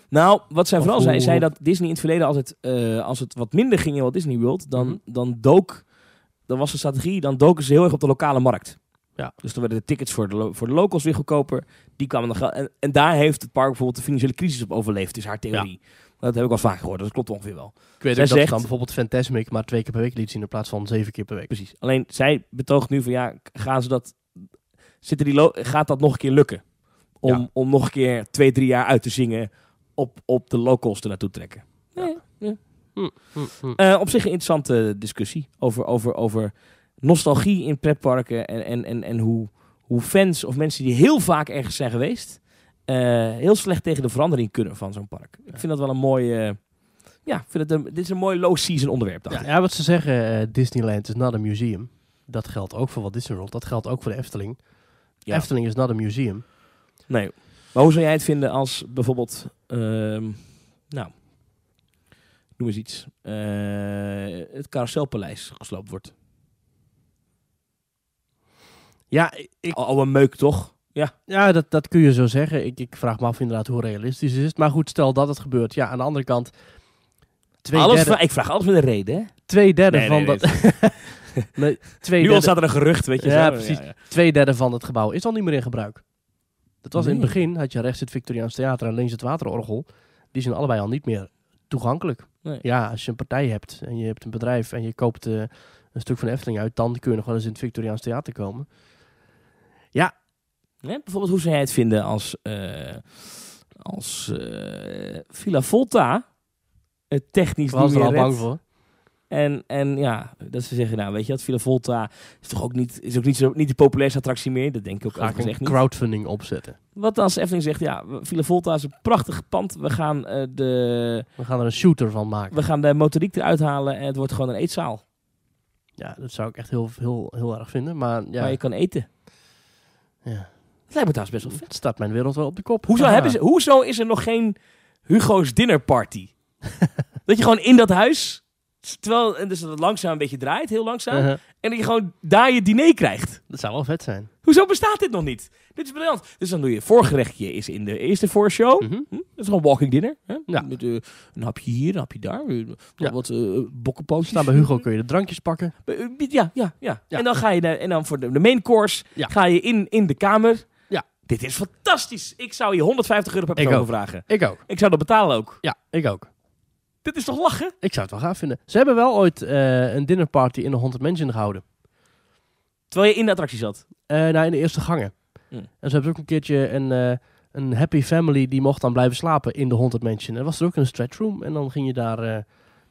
[SPEAKER 2] Nou, wat zij vooral zei, zei dat Disney in het verleden altijd, uh, als het wat minder ging in Walt Disney World, dan, mhm. dan dook, dan was de strategie, dan doken ze heel erg op de lokale markt. Ja. Dus dan werden de tickets voor de, voor de locals weer goedkoper. Die kwamen dan en, en daar heeft het park bijvoorbeeld de financiële crisis op overleefd, is haar theorie. Dat heb ik al vaak gehoord, dus dat klopt ongeveer wel. Ik weet ook dat ze dan
[SPEAKER 1] bijvoorbeeld Fantasmic maar twee keer per week liet zien in plaats van zeven
[SPEAKER 2] keer per week. Precies. Alleen zij betoogt nu van ja, gaan ze dat, zitten die gaat dat nog een keer lukken? Om, om nog een keer twee, drie jaar uit te zingen op, op de locals naartoe trekken. Hm, hm, hm. Eh, op zich een interessante discussie over, over, over nostalgie in pretparken en, en, en, en hoe, hoe fans of mensen die heel vaak ergens zijn geweest, eh, heel slecht tegen de verandering kunnen van zo'n park. Ik vind dat wel een mooie. ja, vind het dit is een mooi low-season onderwerp. Ja,
[SPEAKER 1] ja, wat ze zeggen, eh, Disneyland is not a museum. Dat geldt ook voor Walt Disney World. Dat geldt ook voor de Efteling. Efteling is not a
[SPEAKER 2] museum. Nee. Maar hoe zou jij het vinden als bijvoorbeeld, ehm, nou, noem eens iets, uh, het Carouselpaleis gesloopt wordt? Ja, ik... Al, een meuk toch? Ja,
[SPEAKER 1] ja dat, dat kun je zo zeggen. Ik, ik vraag me af inderdaad hoe realistisch het is. Maar goed, stel dat het gebeurt. Ja, aan de andere kant... alles ik vraag alles met een reden, hè? Twee derde van dat... nee, twee nu derde... ontstaat er een gerucht, weet je. Ja, precies. Twee derde van het gebouw is al niet meer in gebruik. Dat was in het begin, had je rechts het Victoriaans Theater en links het Waterorgel. Die zijn allebei al niet meer toegankelijk. Nee. Ja, als je een partij hebt en je hebt een bedrijf en je koopt eh, een stuk van Efteling uit, dan kun je nog wel eens in het Victoriaans Theater komen. Ja. bijvoorbeeld,
[SPEAKER 2] hoe zou jij het vinden als, uh, als uh, Villa Volta het technisch was niet meer er al bang voor. En, en ja, dat ze zeggen, nou weet je dat Villa Volta is toch ook niet, is ook niet, zo, niet de populairste attractie meer. Dat denk ik ook Ga ik echt niet. crowdfunding opzetten. Wat als Efteling zegt, ja, Villa Volta is een prachtig pand. We gaan eh, de... We gaan er een shooter van maken. We gaan de motoriek eruit halen en het wordt gewoon een eetzaal. Ja, dat zou ik echt heel, heel, heel erg vinden. Maar, ja. maar je kan eten. Ja. Het lijkt me trouwens best wel vet. Het staat mijn wereld wel op de kop. Hoezo, hebben ze, hoezo is er nog geen Hugo's Dinnerparty? dat je gewoon in dat huis Terwijl en dus dat het langzaam een beetje draait, heel langzaam. Uh-huh. En dat je gewoon daar je diner krijgt. Dat zou wel vet zijn. Hoezo bestaat dit nog niet? Dit is briljant. Dus dan doe je voorgerechtje is in de eerste voorshow. Mhm. Hm? Dat is gewoon walking dinner. Ja. Met eh, een hapje hier, een hapje daar. Uh, Wat uh, bokkenpootjes. Staan bij Hugo kun je de drankjes pakken. Ja, ja, ja, ja. En dan ga je naar, en dan voor de, main course ga je in, in de kamer. Dit is fantastisch. Ik zou je 150 euro per persoon vragen. Ik ook. Ik zou dat betalen ook. Ja, ik ook. Dit is toch lachen?
[SPEAKER 1] Ik zou het wel gaaf vinden. Ze hebben wel ooit eh, een dinnerparty in de Haunted Mansion gehouden.
[SPEAKER 2] Terwijl je in de attractie zat.
[SPEAKER 1] Eh, nou, in de eerste gangen. Hm. En ze hebben ook een keertje een, eh, een happy family die mocht dan blijven slapen in de Haunted Mansion. En was er ook een stretch room. En dan ging je daar... Eh,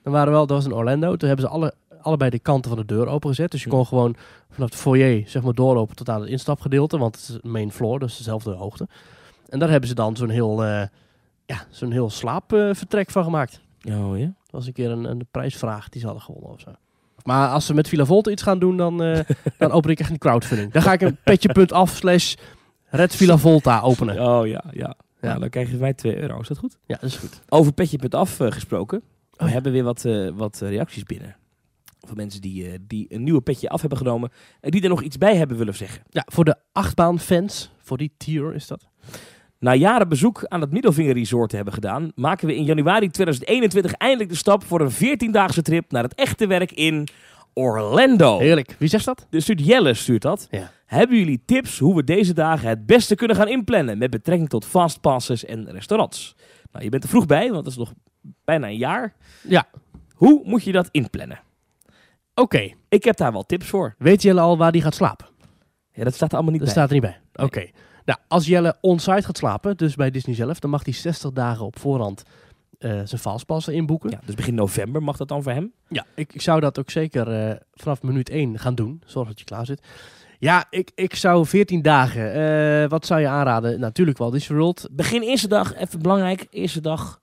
[SPEAKER 1] dan waren wel, dat was in Orlando. Toen hebben ze alle, allebei de kanten van de deur opengezet. Dus je hm. kon gewoon vanaf het foyer zeg maar, doorlopen tot aan het instapgedeelte. Want het is main floor, dus dezelfde hoogte. En daar hebben ze dan zo'n heel, ja, zo'n heel slaapvertrek van gemaakt. Oh ja? Dat was een keer een, een prijsvraag die ze hadden gewonnen of zo. Maar als ze met Villa Volta iets gaan doen, dan, eh, dan open ik echt een crowdfunding. Dan ga ik een petje.af slash Red Villa Volta openen.
[SPEAKER 2] Oh ja, ja. Ja, nou, dan krijgen wij 2 euro. Is dat goed? Ja, dat is goed. Over petje.af eh, gesproken. we oh hebben weer wat, eh, wat reacties binnen. Van mensen die, die een nieuwe petje af hebben genomen. En die er nog iets bij hebben willen zeggen. Ja, voor de achtbaan fans. Voor die tier is dat. Na jaren bezoek aan het Middelvinger Resort te hebben gedaan, maken we in januari 2021 eindelijk de stap voor een 14-daagse trip naar het echte werk in Orlando. Eerlijk? Wie zegt dat? De stuurt Jelle stuurt dat. Ja. Hebben jullie tips hoe we deze dagen het beste kunnen gaan inplannen met betrekking tot fastpasses en restaurants? Nou, je bent er vroeg bij, want dat is nog bijna een jaar. Ja. Hoe moet je dat inplannen? Oké. Ik heb daar wel tips voor. Weet je al waar die gaat slapen? Ja, dat staat er allemaal niet bij. Dat staat er niet bij. Oké.
[SPEAKER 1] Nou, als Jelle onsite gaat slapen, dus bij Disney zelf, dan mag hij 60 dagen op voorhand uh, zijn valspassen inboeken. Ja, dus begin november mag dat dan voor hem? Ja, ik, ik zou dat ook zeker eh, vanaf minuut 1 gaan doen. Zorg dat je klaar zit. Ja, ik, ik zou 14 dagen. Eh, wat zou je aanraden? Natuurlijk wel Disney World. Begin
[SPEAKER 2] eerste dag, even belangrijk. Eerste dag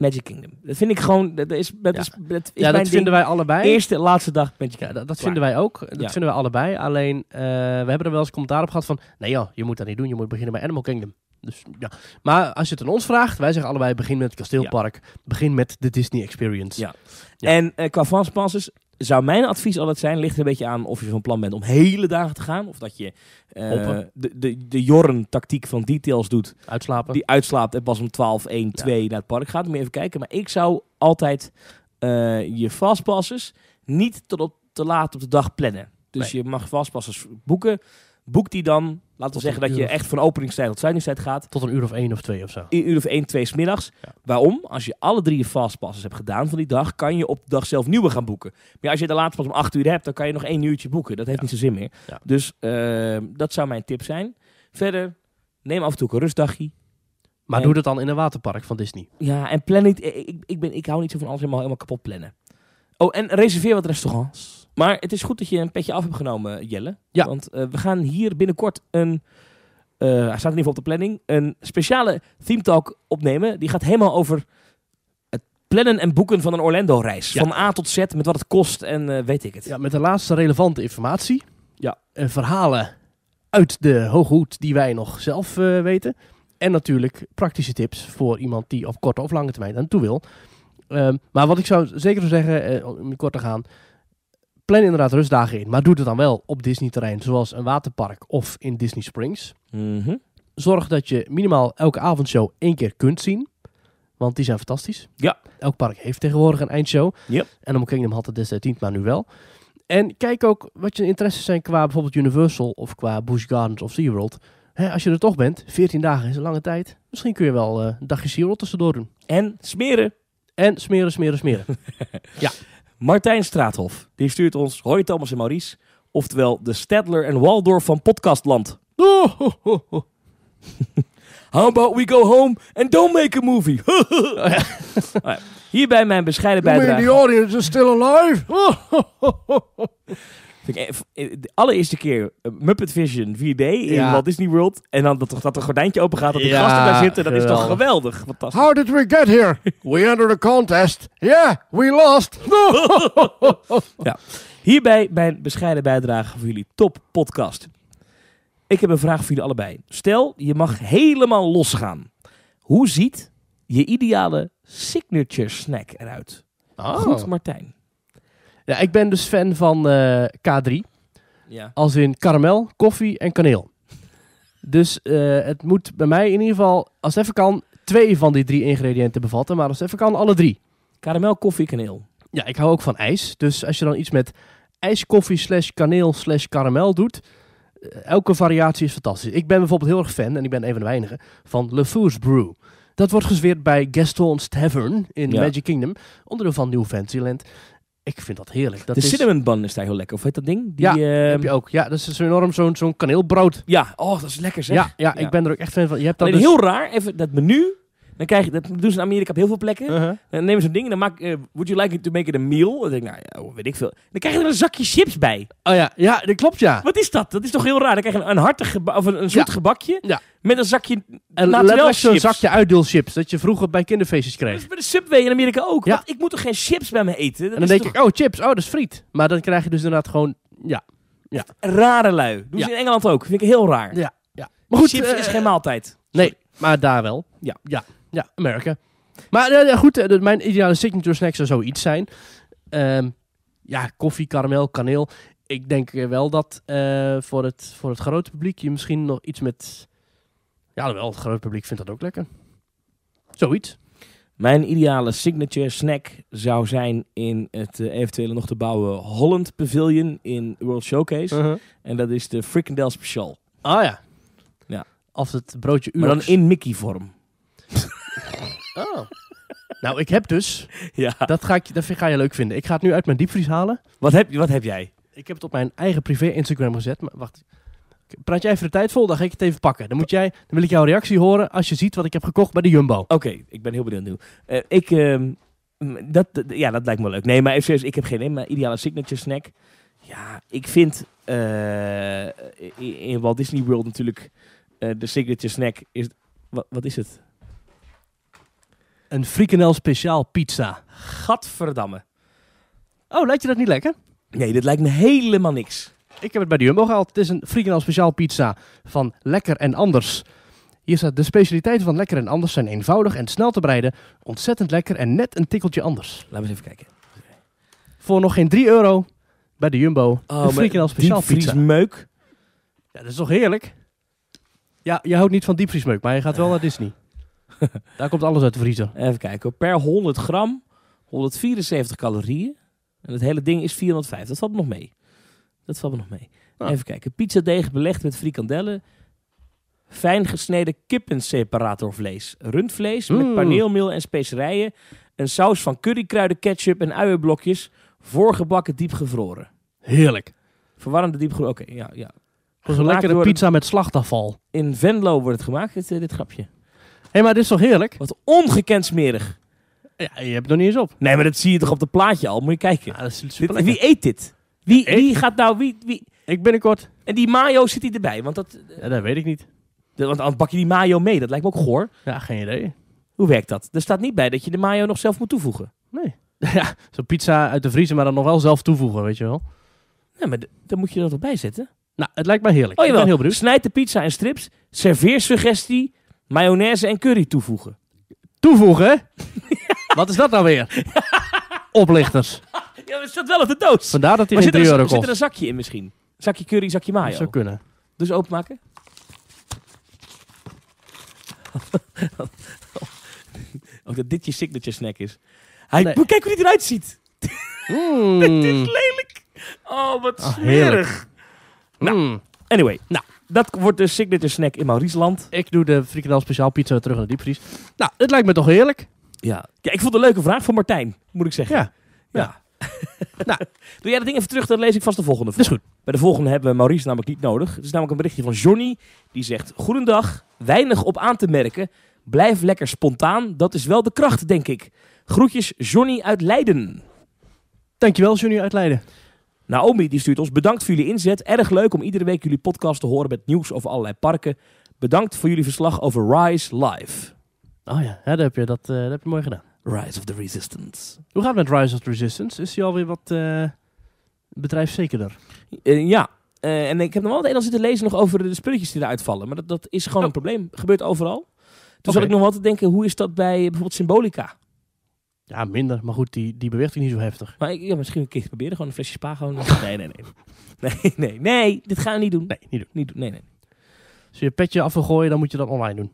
[SPEAKER 2] Magic Kingdom. Dat vind ik gewoon, dat is, dat ja. is, dat dat vinden wij allebei. Eerste laatste dag Magic ja, dat, dat vinden wij ook. Dat vinden
[SPEAKER 1] wij allebei. Alleen, eh, we hebben er wel eens commentaar op gehad van, nee joh, je moet dat niet doen. Je moet beginnen bij Animal Kingdom. Dus, ja. Maar als je het aan ons vraagt, wij zeggen allebei: begin met het kasteelpark. Begin met de Disney Experience. Ja.
[SPEAKER 2] En uh, qua passes, zou mijn advies altijd zijn, ligt een beetje aan of je van plan bent om hele dagen te gaan. Of dat je uh, de, de, de Jorren-tactiek van details doet. Uitslapen. Die uitslaapt en pas om 12, 1, 2 naar het park gaat. Moet even kijken. Maar ik zou altijd eh, je vastpassers niet tot op, te laat op de dag plannen. Dus je mag vastpassers boeken boek die dan, laten we zeggen dat je echt van openingstijd tot sluitingstijd gaat. Tot een uur of één of twee of zo. Een uur of één, twee smiddags. Waarom? Als je alle drie je fastpasses hebt gedaan van die dag, kan je op de dag zelf nieuwe gaan boeken. Maar als je de laatste pas om acht uur hebt, dan kan je nog één uurtje boeken. Dat heeft niet zo zin meer. Dus ehm, dat zou mijn tip zijn. Verder, neem af en toe een rustdagje. Maar doe dat dan in een waterpark van Disney. Ja, en plan niet. Ik, ik, ben, ik hou niet zo van alles helemaal, helemaal kapot plannen. Oh, en reserveer wat restaurants. Maar het is goed dat je een petje af hebt genomen, Jelle. Ja. Want eh, we gaan hier binnenkort een. Eh, hij staat in ieder geval op de planning. Een speciale theme talk opnemen. Die gaat helemaal over het plannen en boeken van een Orlando-reis. Van A tot Z, met wat het kost en eh, weet ik het. Ja, met de laatste relevante informatie. Ja. En verhalen uit de hooghoed die wij nog
[SPEAKER 1] zelf weten. En natuurlijk praktische tips voor iemand die op korte of lange termijn aan toe wil. Ehm, maar wat ik zou zeker zou zeggen, om kort te gaan Plan inderdaad rustdagen in, maar doe het dan wel op Disney-terrein, zoals een waterpark of in Disney Springs. Mhm. Zorg dat je minimaal elke avondshow één keer kunt zien. Want die zijn fantastisch. Ja. Elk park heeft tegenwoordig een eindshow. Ja. En om Kingdom had het destijds niet, maar nu wel. En kijk ook wat je interesses zijn qua bijvoorbeeld Universal of qua Busch Gardens of SeaWorld. World. als je er toch bent, 14 dagen is een lange tijd. Misschien kun je wel eh, een dagje SeaWorld tussendoor doen. En smeren.
[SPEAKER 2] En smeren, smeren, smeren. ja. Martijn Straathof. Die stuurt ons, hoi Thomas en Maurice. Oftewel de Stedler en Waldorf van podcastland. How about we go home and don't make a movie? Oh oh Hierbij mijn bescheiden bijdrage. the
[SPEAKER 1] audience is still alive?
[SPEAKER 2] Eh, eh, de allereerste keer eh, Muppet Vision 4D in ja. Walt Disney World. En dan dat, toch dat een gordijntje open gaat, dat de gasten daar zitten. Dat is toch geweldig. Fantastisch. How did we get here? We entered a contest. Yeah, we lost. ja. Hierbij mijn bescheiden bijdrage voor jullie top podcast. Ik heb een vraag voor jullie allebei. Stel, je mag helemaal losgaan. Hoe ziet je ideale signature snack eruit? Oh. Goed, Martijn. Ja, ik ben dus fan van eh, K3. Ja.
[SPEAKER 1] Als in karamel, koffie en kaneel. Dus eh, het moet bij mij in ieder geval, als het even kan, twee van die drie ingrediënten bevatten. Maar als het even kan, alle drie. Karamel, koffie, kaneel. Ja, ik hou ook van ijs. Dus als je dan iets met ijskoffie slash kaneel slash karamel doet... Eh, elke variatie is fantastisch. Ik ben bijvoorbeeld heel erg fan, en ik ben een van de weinigen, van Le Fours Brew. Dat wordt gezweerd bij Gaston's Tavern in Magic Kingdom, onderdeel van New Fantasyland. Ik vind dat heerlijk. Dat de cinnamon
[SPEAKER 2] bun is daar heel lekker. Of heet dat ding? Die, ja, ehm, heb je ook. Ja, dat is dus enorm zo'n zo'n kaneelbrood. Ja, oh, dat is lekker zeg. Ja, ja, ik ben er ook echt fan van. Je hebt dat dus- Heel raar, even dat menu. Dan krijg je, dat doen ze in Amerika op heel veel plekken. Uh-huh. Dan nemen ze een ding en dan maak uh, would you like it to make it a meal? Dan denk ik, nou ja, oh, weet ik veel. Dan krijg je er een zakje chips bij. Oh ja, ja, dat klopt ja. Wat is dat? Dat is toch heel raar. Dan krijg je een, een hartig of een, een zoet gebakje. Ja. Met een zakje
[SPEAKER 1] Latrell chips. zakje uitdeelchips dat je vroeger bij kinderfeestjes kreeg. Dat is bij
[SPEAKER 2] de Subway in Amerika ook. Want ik moet toch geen chips bij me eten? en dan denk ik, oh chips, oh dat is friet. Maar dan krijg je dus inderdaad gewoon, ja. ja. Rare lui. Doen ze in Engeland ook. Vind ik heel raar. Ja. ja. Maar goed. Chips is eh, geen maaltijd.
[SPEAKER 1] Nee, maar daar wel. Ja. Ja. Ja, Amerika. Maar uh, goed, eh, mijn ideale signature snack zou zoiets zijn. Ehm, ja, koffie, karamel, kaneel. Ik denk wel dat voor, het, voor het grote publiek je misschien nog iets met
[SPEAKER 2] ja, wel, het grote publiek vindt dat ook lekker. Zoiets. Mijn ideale signature snack zou zijn in het eh, eventuele nog te bouwen Holland Pavilion in World Showcase. Uh-huh. En dat is de Frikandel Special. Ah ja. ja.
[SPEAKER 1] Of het broodje uur Maar dan in Mickey vorm. oh. nou, ik heb dus... Ja. Dat, ga ik, dat ga je leuk vinden. Ik ga het nu uit mijn diepvries halen. Wat heb, wat heb jij? Ik heb het op mijn eigen privé Instagram gezet. Maar wacht, praat jij even de tijd vol, dan ga ik het even pakken. Dan, moet jij,
[SPEAKER 2] dan wil ik jouw reactie horen als je ziet wat ik heb gekocht bij de Jumbo. Oké, ik ben heel benieuwd nu. Eh, ik, ehm, dat, ja, dat lijkt me leuk. Nee, maar even ik heb geen ideale signature snack. Ja, ik vind eh, in Walt Disney World natuurlijk eh, de signature snack is... Wat, wat is het? Een frikandel speciaal pizza. Gadverdamme. Oh, lijkt je dat niet lekker? Nee, dit lijkt me
[SPEAKER 1] helemaal niks. Ik heb het bij de Jumbo gehaald. Het is een frikandel speciaal pizza van Lekker en Anders. Hier staat de specialiteiten van Lekker en Anders zijn eenvoudig en snel te bereiden. Ontzettend lekker en net een tikkeltje anders. Laten we eens even kijken. Voor nog geen 3 euro bij de Jumbo.
[SPEAKER 2] Oh, de frikandel speciaal pizza.
[SPEAKER 1] meuk. Ja, dat is toch heerlijk? Ja, je
[SPEAKER 2] houdt niet van diepvriesmeuk, maar je gaat wel naar Disney. Daar komt alles uit de vriezer. Even kijken. Per 100 gram 174 calorieën. En het hele ding is 450. Dat valt nog mee. Dat valt me nog mee. Ah. Even kijken. Pizzadeeg belegd met frikandellen. Fijn gesneden kippenseparatorvlees. Rundvlees met mm. paneelmeel en specerijen. Een saus van currykruiden, ketchup en uienblokjes. Voorgebakken diepgevroren. Heerlijk. Verwarmde diepgevroren. Oké, ja, ja. Dat is een lekkere pizza met slachtafval. In Venlo wordt het gemaakt, dit, eh, dit grapje. Hé, hey, maar dit is toch heerlijk? Wat ongekend smerig. Ja, je hebt nog niet eens op. Nee, maar dat zie je toch op de plaatje al? Moet je kijken. Ja, dat is super wie eet dit? Wie, wie gaat nou... Wie, wie... Ik binnenkort. En die mayo zit hij erbij? Want dat, eh, ja, dat weet ik niet. want anders bak je die mayo mee. Dat lijkt me ook goor. Ja, geen idee. Hoe werkt dat? Er staat niet bij dat je de mayo nog zelf moet toevoegen.
[SPEAKER 1] Nee.
[SPEAKER 2] ja, zo'n pizza uit de vriezer, maar dan nog wel zelf toevoegen, weet je wel. Ja, maar dan moet je er erbij bij zetten? Nou, het lijkt mij heerlijk. Oh, je Ik heel benieuwd. Snijd de pizza in strips, serveer suggestie, mayonaise en curry toevoegen. Toevoegen? Wat is dat nou weer? Oplichters. Ja, het staat wel op de doos. Vandaar dat hij maar 3 euro kost. Zit er een zakje in misschien? Zakje curry, zakje mayo. zou kunnen. Dus openmaken. Ook dat dit je signature snack is. Hij, Kijk hoe hij eruit ziet. Mm. dit is lelijk. Oh, wat ah, smerig. nou, hmm. anyway. Nou, dat wordt de signature snack in Mauritsland.
[SPEAKER 1] Ik doe de frikandel speciaal pizza terug naar de diepvries. Nou, het lijkt me toch heerlijk. Ja. ja, ik vond het een leuke
[SPEAKER 2] vraag van Martijn, moet ik zeggen. ja.
[SPEAKER 1] ja.
[SPEAKER 2] nou, doe jij dat ding even terug, dan lees ik vast de volgende. Dat is goed. Bij de volgende hebben we Maurice namelijk niet nodig. Het is namelijk een berichtje van Johnny. Die zegt, goedendag, weinig op aan te merken. Blijf lekker spontaan, dat is wel de kracht, denk ik. Groetjes Johnny uit Leiden. Dankjewel Johnny uit Leiden. Naomi die stuurt ons, bedankt voor jullie inzet. Erg leuk om iedere week jullie podcast te horen met nieuws over allerlei parken. Bedankt voor jullie verslag over Rise Live. Oh ja, dat, heb je, dat, eh, dat heb je mooi gedaan. Rise of the Resistance. Hoe gaat het met Rise of the Resistance? Is hij alweer wat uh, bedrijfszekerder? Eh, ja. Eh, en ik heb nog wel het een al zitten lezen nog over de spulletjes die eruit vallen. Maar dat, dat is gewoon oh. een probleem. Gebeurt overal. Toen okay. zat ik nog wel te denken, hoe is dat bij bijvoorbeeld Symbolica?
[SPEAKER 1] Ja, minder. Maar goed, die, die beweegt niet zo heftig. Maar
[SPEAKER 2] ik, ja, misschien een keer proberen. Gewoon een flesje spa. Gewoon...
[SPEAKER 1] nee, nee, nee.
[SPEAKER 2] Nee, nee, nee. Dit gaan we niet doen. Nee, niet doen. Niet doen. Nee, nee. Als je je petje af wil gooien, dan moet je dat online doen.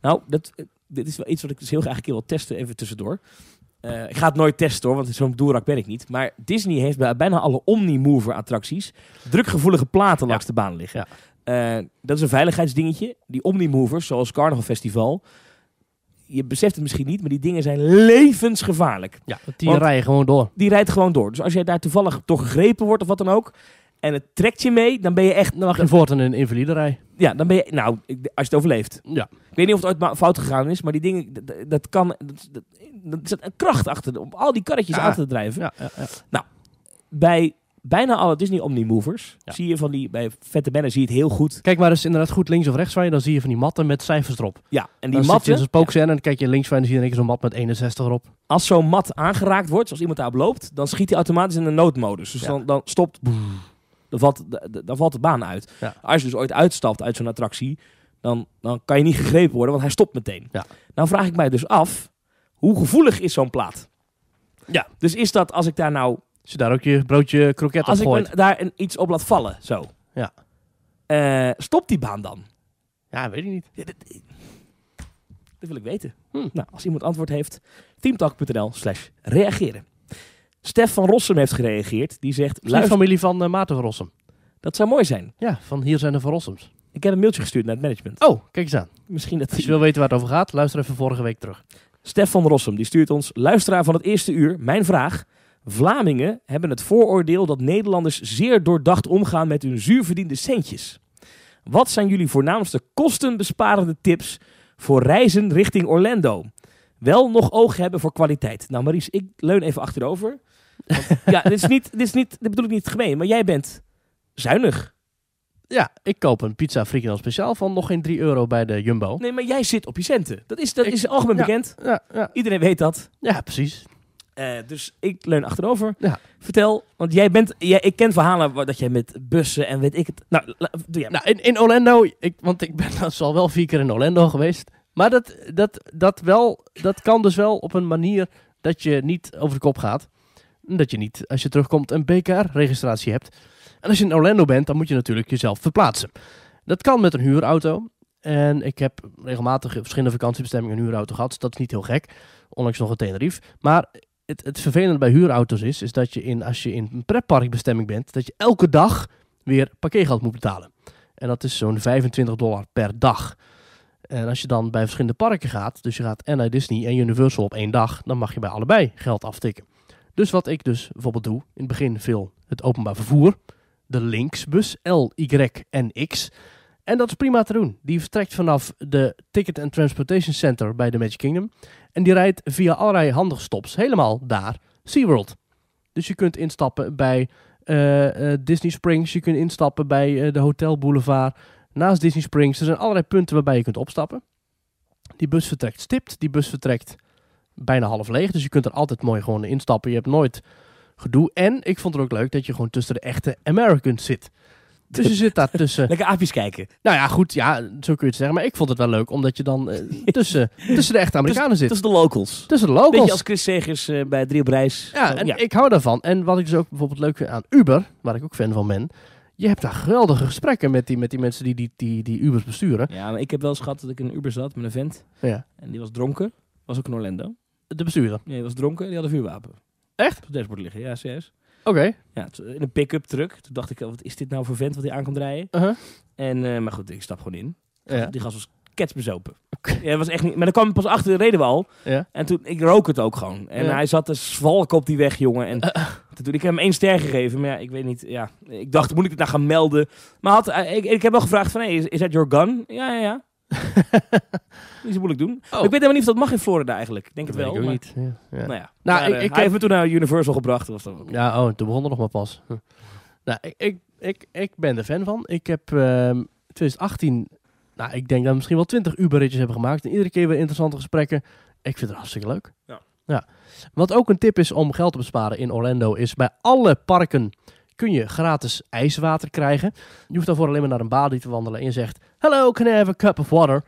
[SPEAKER 2] Nou, dat, dit is wel iets wat ik dus heel graag een keer wil testen, even tussendoor. Uh, ik ga het nooit testen hoor, want zo'n doerak ben ik niet. Maar Disney heeft bij bijna alle Omnimover attracties drukgevoelige platen langs de baan liggen. Eh, dat is een veiligheidsdingetje. Die Omnimovers, zoals Carnival Festival, je beseft het misschien niet, maar die dingen zijn levensgevaarlijk.
[SPEAKER 1] Ja, die rijden
[SPEAKER 2] gewoon door. Die rijdt gewoon door. Dus als jij daar toevallig toch gegrepen wordt of wat dan ook, en het trekt je mee, dan ben je echt... Dan mag je een invaliderij. Ja, dan ben je... Nou, als je het overleeft. Ja. Ik weet niet of het ooit fout gegaan is, maar die dingen, dat, kan... Dat, dat, zit een kracht achter, om al die karretjes ja. aan te drijven. Ja, ja, nou, bij bijna alle Disney Omnimovers zie je van die... Bij vette banners zie je het heel goed.
[SPEAKER 1] Kijk maar eens inderdaad goed links of rechts van je, dan zie je van die
[SPEAKER 2] matten met cijfers erop. Ja, en die dan matten... Dan zit je in en dan kijk je links van je, dan zie je zo'n mat met 61 erop. Als zo'n mat aangeraakt wordt, als iemand daarop loopt, dan schiet hij automatisch in de noodmodus. Dus dan, dan stopt... Dan valt, dan valt de baan uit. Als je dus ooit uitstapt uit zo'n attractie, dan, dan kan je niet gegrepen worden, want hij stopt meteen. Ja. Nou vraag ik mij dus af, hoe gevoelig is zo'n plaat? Ja. Dus is dat als ik daar nou... Als je daar ook je broodje kroket op Als ik daar een, iets op laat vallen, zo. Ja. Eh, stopt die baan dan? Ja, weet ik niet. Ja, dat, wil ik weten. Hm. Nou, als iemand antwoord heeft, teamtalk.nl slash reageren. Stef van Rossum heeft gereageerd. Die zegt... Luister... familie van uh, Maarten van Rossum. Dat zou mooi zijn. Ja, van hier zijn de Van Rossums. Ik heb een mailtje gestuurd naar het management. Oh, kijk eens aan. Misschien dat... Als je wil weten waar het over gaat, luister even vorige week terug. Stef van Rossum, die stuurt ons... Luisteraar van het eerste uur, mijn vraag... Vlamingen hebben het vooroordeel dat Nederlanders zeer doordacht omgaan met hun zuurverdiende centjes. Wat zijn jullie voornaamste kostenbesparende tips voor reizen richting Orlando? wel nog oog hebben voor kwaliteit. Nou, Maries, ik leun even achterover. ja, dit is, niet, dit is niet, dit bedoel ik niet gemeen, maar jij bent zuinig. Ja, ik koop een pizza frikandel speciaal van nog geen 3 euro bij de Jumbo. Nee, maar jij zit op je centen. Dat is, dat is algemeen bekend. Ja, ja. Iedereen weet dat. Ja, precies. Eh, dus ik leun achterover. Vertel, want jij bent, jij, ik ken verhalen dat jij met bussen en weet ik het. Nou, doe Nou, in, in Orlando, ik, want ik ben al wel vier
[SPEAKER 1] keer in Orlando geweest. Maar dat, dat, dat, wel, dat kan dus wel op een manier dat je niet over de kop gaat. Dat je niet, als je terugkomt, een BKR-registratie hebt. En als je in Orlando bent, dan moet je natuurlijk jezelf verplaatsen. Dat kan met een huurauto. En ik heb regelmatig verschillende vakantiebestemmingen een huurauto gehad. dat is niet heel gek. ondanks nog een Tenerife. Maar het, het vervelende bij huurauto's is, is dat je in, als je in een pretparkbestemming bent, dat je elke dag weer parkeergeld moet betalen. En dat is zo'n 25 dollar per dag. En als je dan bij verschillende parken gaat, dus je gaat naar Disney en Universal op één dag, dan mag je bij allebei geld aftikken. Dus wat ik dus bijvoorbeeld doe, in het begin veel het openbaar vervoer, de linksbus L, Y en X. En dat is prima te doen. Die vertrekt vanaf de Ticket and Transportation Center bij de Magic Kingdom. En die rijdt via allerlei handige stops helemaal daar SeaWorld. Dus je kunt instappen bij eh, eh, Disney Springs, je kunt instappen bij eh, de Hotel Boulevard naast Disney Springs. Er zijn allerlei punten waarbij je kunt opstappen. Die bus vertrekt stipt. Die bus vertrekt bijna half leeg. Dus je kunt er altijd mooi gewoon instappen. Je hebt nooit gedoe. En ik vond het ook leuk dat je gewoon tussen de echte Americans zit. Dus je zit daar tussen. Lekker aapjes kijken. Nou ja, goed, ja, zo kun je het zeggen. Maar ik vond het wel leuk, omdat je dan eh, tussen, tussen de echte Amerikanen zit. Tussen de locals. Tussen de locals. Beetje als Chris Segers eh, bij Drie op Reis. Ja, en ik hou daarvan. En wat ik dus ook bijvoorbeeld leuk vind aan Uber, waar ik ook fan van ben je hebt daar geweldige gesprekken met die, met die mensen die die, die, die Ubers besturen.
[SPEAKER 2] Ja, maar ik heb wel eens gehad dat ik in een Uber zat met een vent. Ja. En die was dronken. Was ook in Orlando. De bestuurder? Nee, die was dronken en die had een vuurwapen. Echt? Op het dashboard liggen, ja, zes. Oké. Ja, in een pick-up truck. Toen dacht ik, wat is dit nou voor vent wat hij aan kan rijden? Uh-huh. en, eh, maar goed, ik stap gewoon in. Die gast was ketsbezopen. Ja, was echt niet, maar dan kwam ik pas achter, de reden we al. Ja. En toen, ik rook het ook gewoon. En hij zat te zwalken op die weg, jongen. En toen, ik heb hem één ster gegeven. Maar ja, ik weet niet, ja. Ik dacht, moet ik het nou gaan melden? Maar had, eh, ik, ik heb wel gevraagd van, is dat your gun? Ja, ja, ja. niet zo moeilijk doen. Oh. Ik weet helemaal niet of dat mag in Florida eigenlijk. Ik denk het wel. Ik maar... niet. Ja. Ja. Nou ja. Nou, ik, ik, hij me toen naar Universal gebracht. was Ja, oh, toen begon er nog maar pas. Hm. Nou,
[SPEAKER 1] ik, ik, ik, ben er fan van. Ik heb uh, ehm, 2018 nou, ik denk dat we misschien wel twintig Uberritjes hebben gemaakt. En iedere keer weer interessante gesprekken. Ik vind het hartstikke leuk. Ja. ja. Wat ook een tip is om geld te besparen in Orlando is bij alle parken kun je gratis ijswater krijgen. Je hoeft daarvoor alleen maar naar een balie te wandelen en je zegt: "Hello, can I have a cup of water?"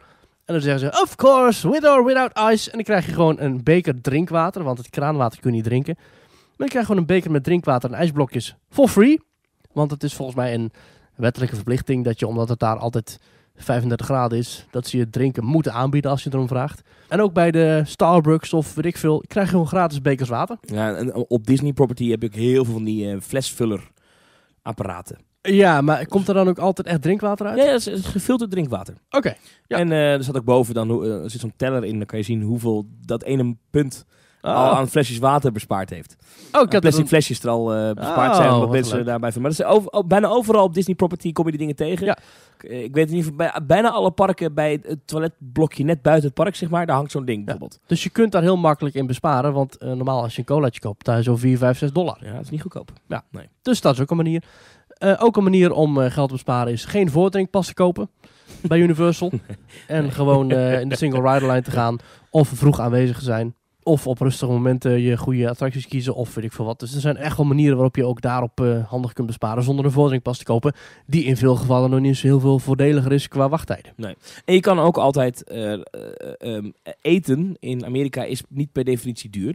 [SPEAKER 1] En dan zeggen ze: "Of course, with or without ice." En dan krijg je gewoon een beker drinkwater, want het kraanwater kun je niet drinken. Maar je krijgt gewoon een beker met drinkwater en ijsblokjes for free. Want het is volgens mij een wettelijke verplichting dat je, omdat het daar altijd 35 graden is, dat ze je drinken moeten aanbieden als je erom vraagt. En ook bij de Starbucks of weet ik veel, krijg je gewoon gratis
[SPEAKER 2] bekers water. Ja, en op Disney Property heb ik heel veel van die eh, flesvuller apparaten. Ja, maar komt er dan ook altijd echt drinkwater uit? Ja, het is, gefilterd drinkwater. Oké. En eh, er zat ook boven, dan uh, er zit zo'n teller in, dan kan je zien hoeveel dat ene punt Ah. al aan flesjes water bespaard heeft.
[SPEAKER 1] Oh, ik had plastic flesjes er al eh, bespaard oh, zijn, wat mensen
[SPEAKER 2] daarbij van. Maar dat is over, oh, bijna overal op Disney Property kom je die dingen tegen. Ja. Ik, eh, weet het niet, bij, bijna alle parken bij het toiletblokje net buiten het park, zeg maar, daar hangt zo'n ding bijvoorbeeld. Dus je kunt daar heel makkelijk in besparen, want eh,
[SPEAKER 1] normaal als je een colaatje koopt, daar is zo 4, 5, 6 dollar. Ja, dat is niet goedkoop. Ja, nee. Dus dat is ook een manier. ook een manier om geld te besparen is geen te kopen bij Universal. en gewoon in de single rider line te gaan of vroeg aanwezig zijn of op rustige momenten je goede attracties kiezen of weet ik veel wat. Dus er zijn echt wel manieren waarop je ook daarop eh, handig kunt besparen zonder een vordering te kopen. Die in veel gevallen nog niet eens heel veel voordeliger is qua wachttijden. Nee.
[SPEAKER 2] En je kan ook altijd eh, eh, ehm, eten in Amerika is niet per definitie duur.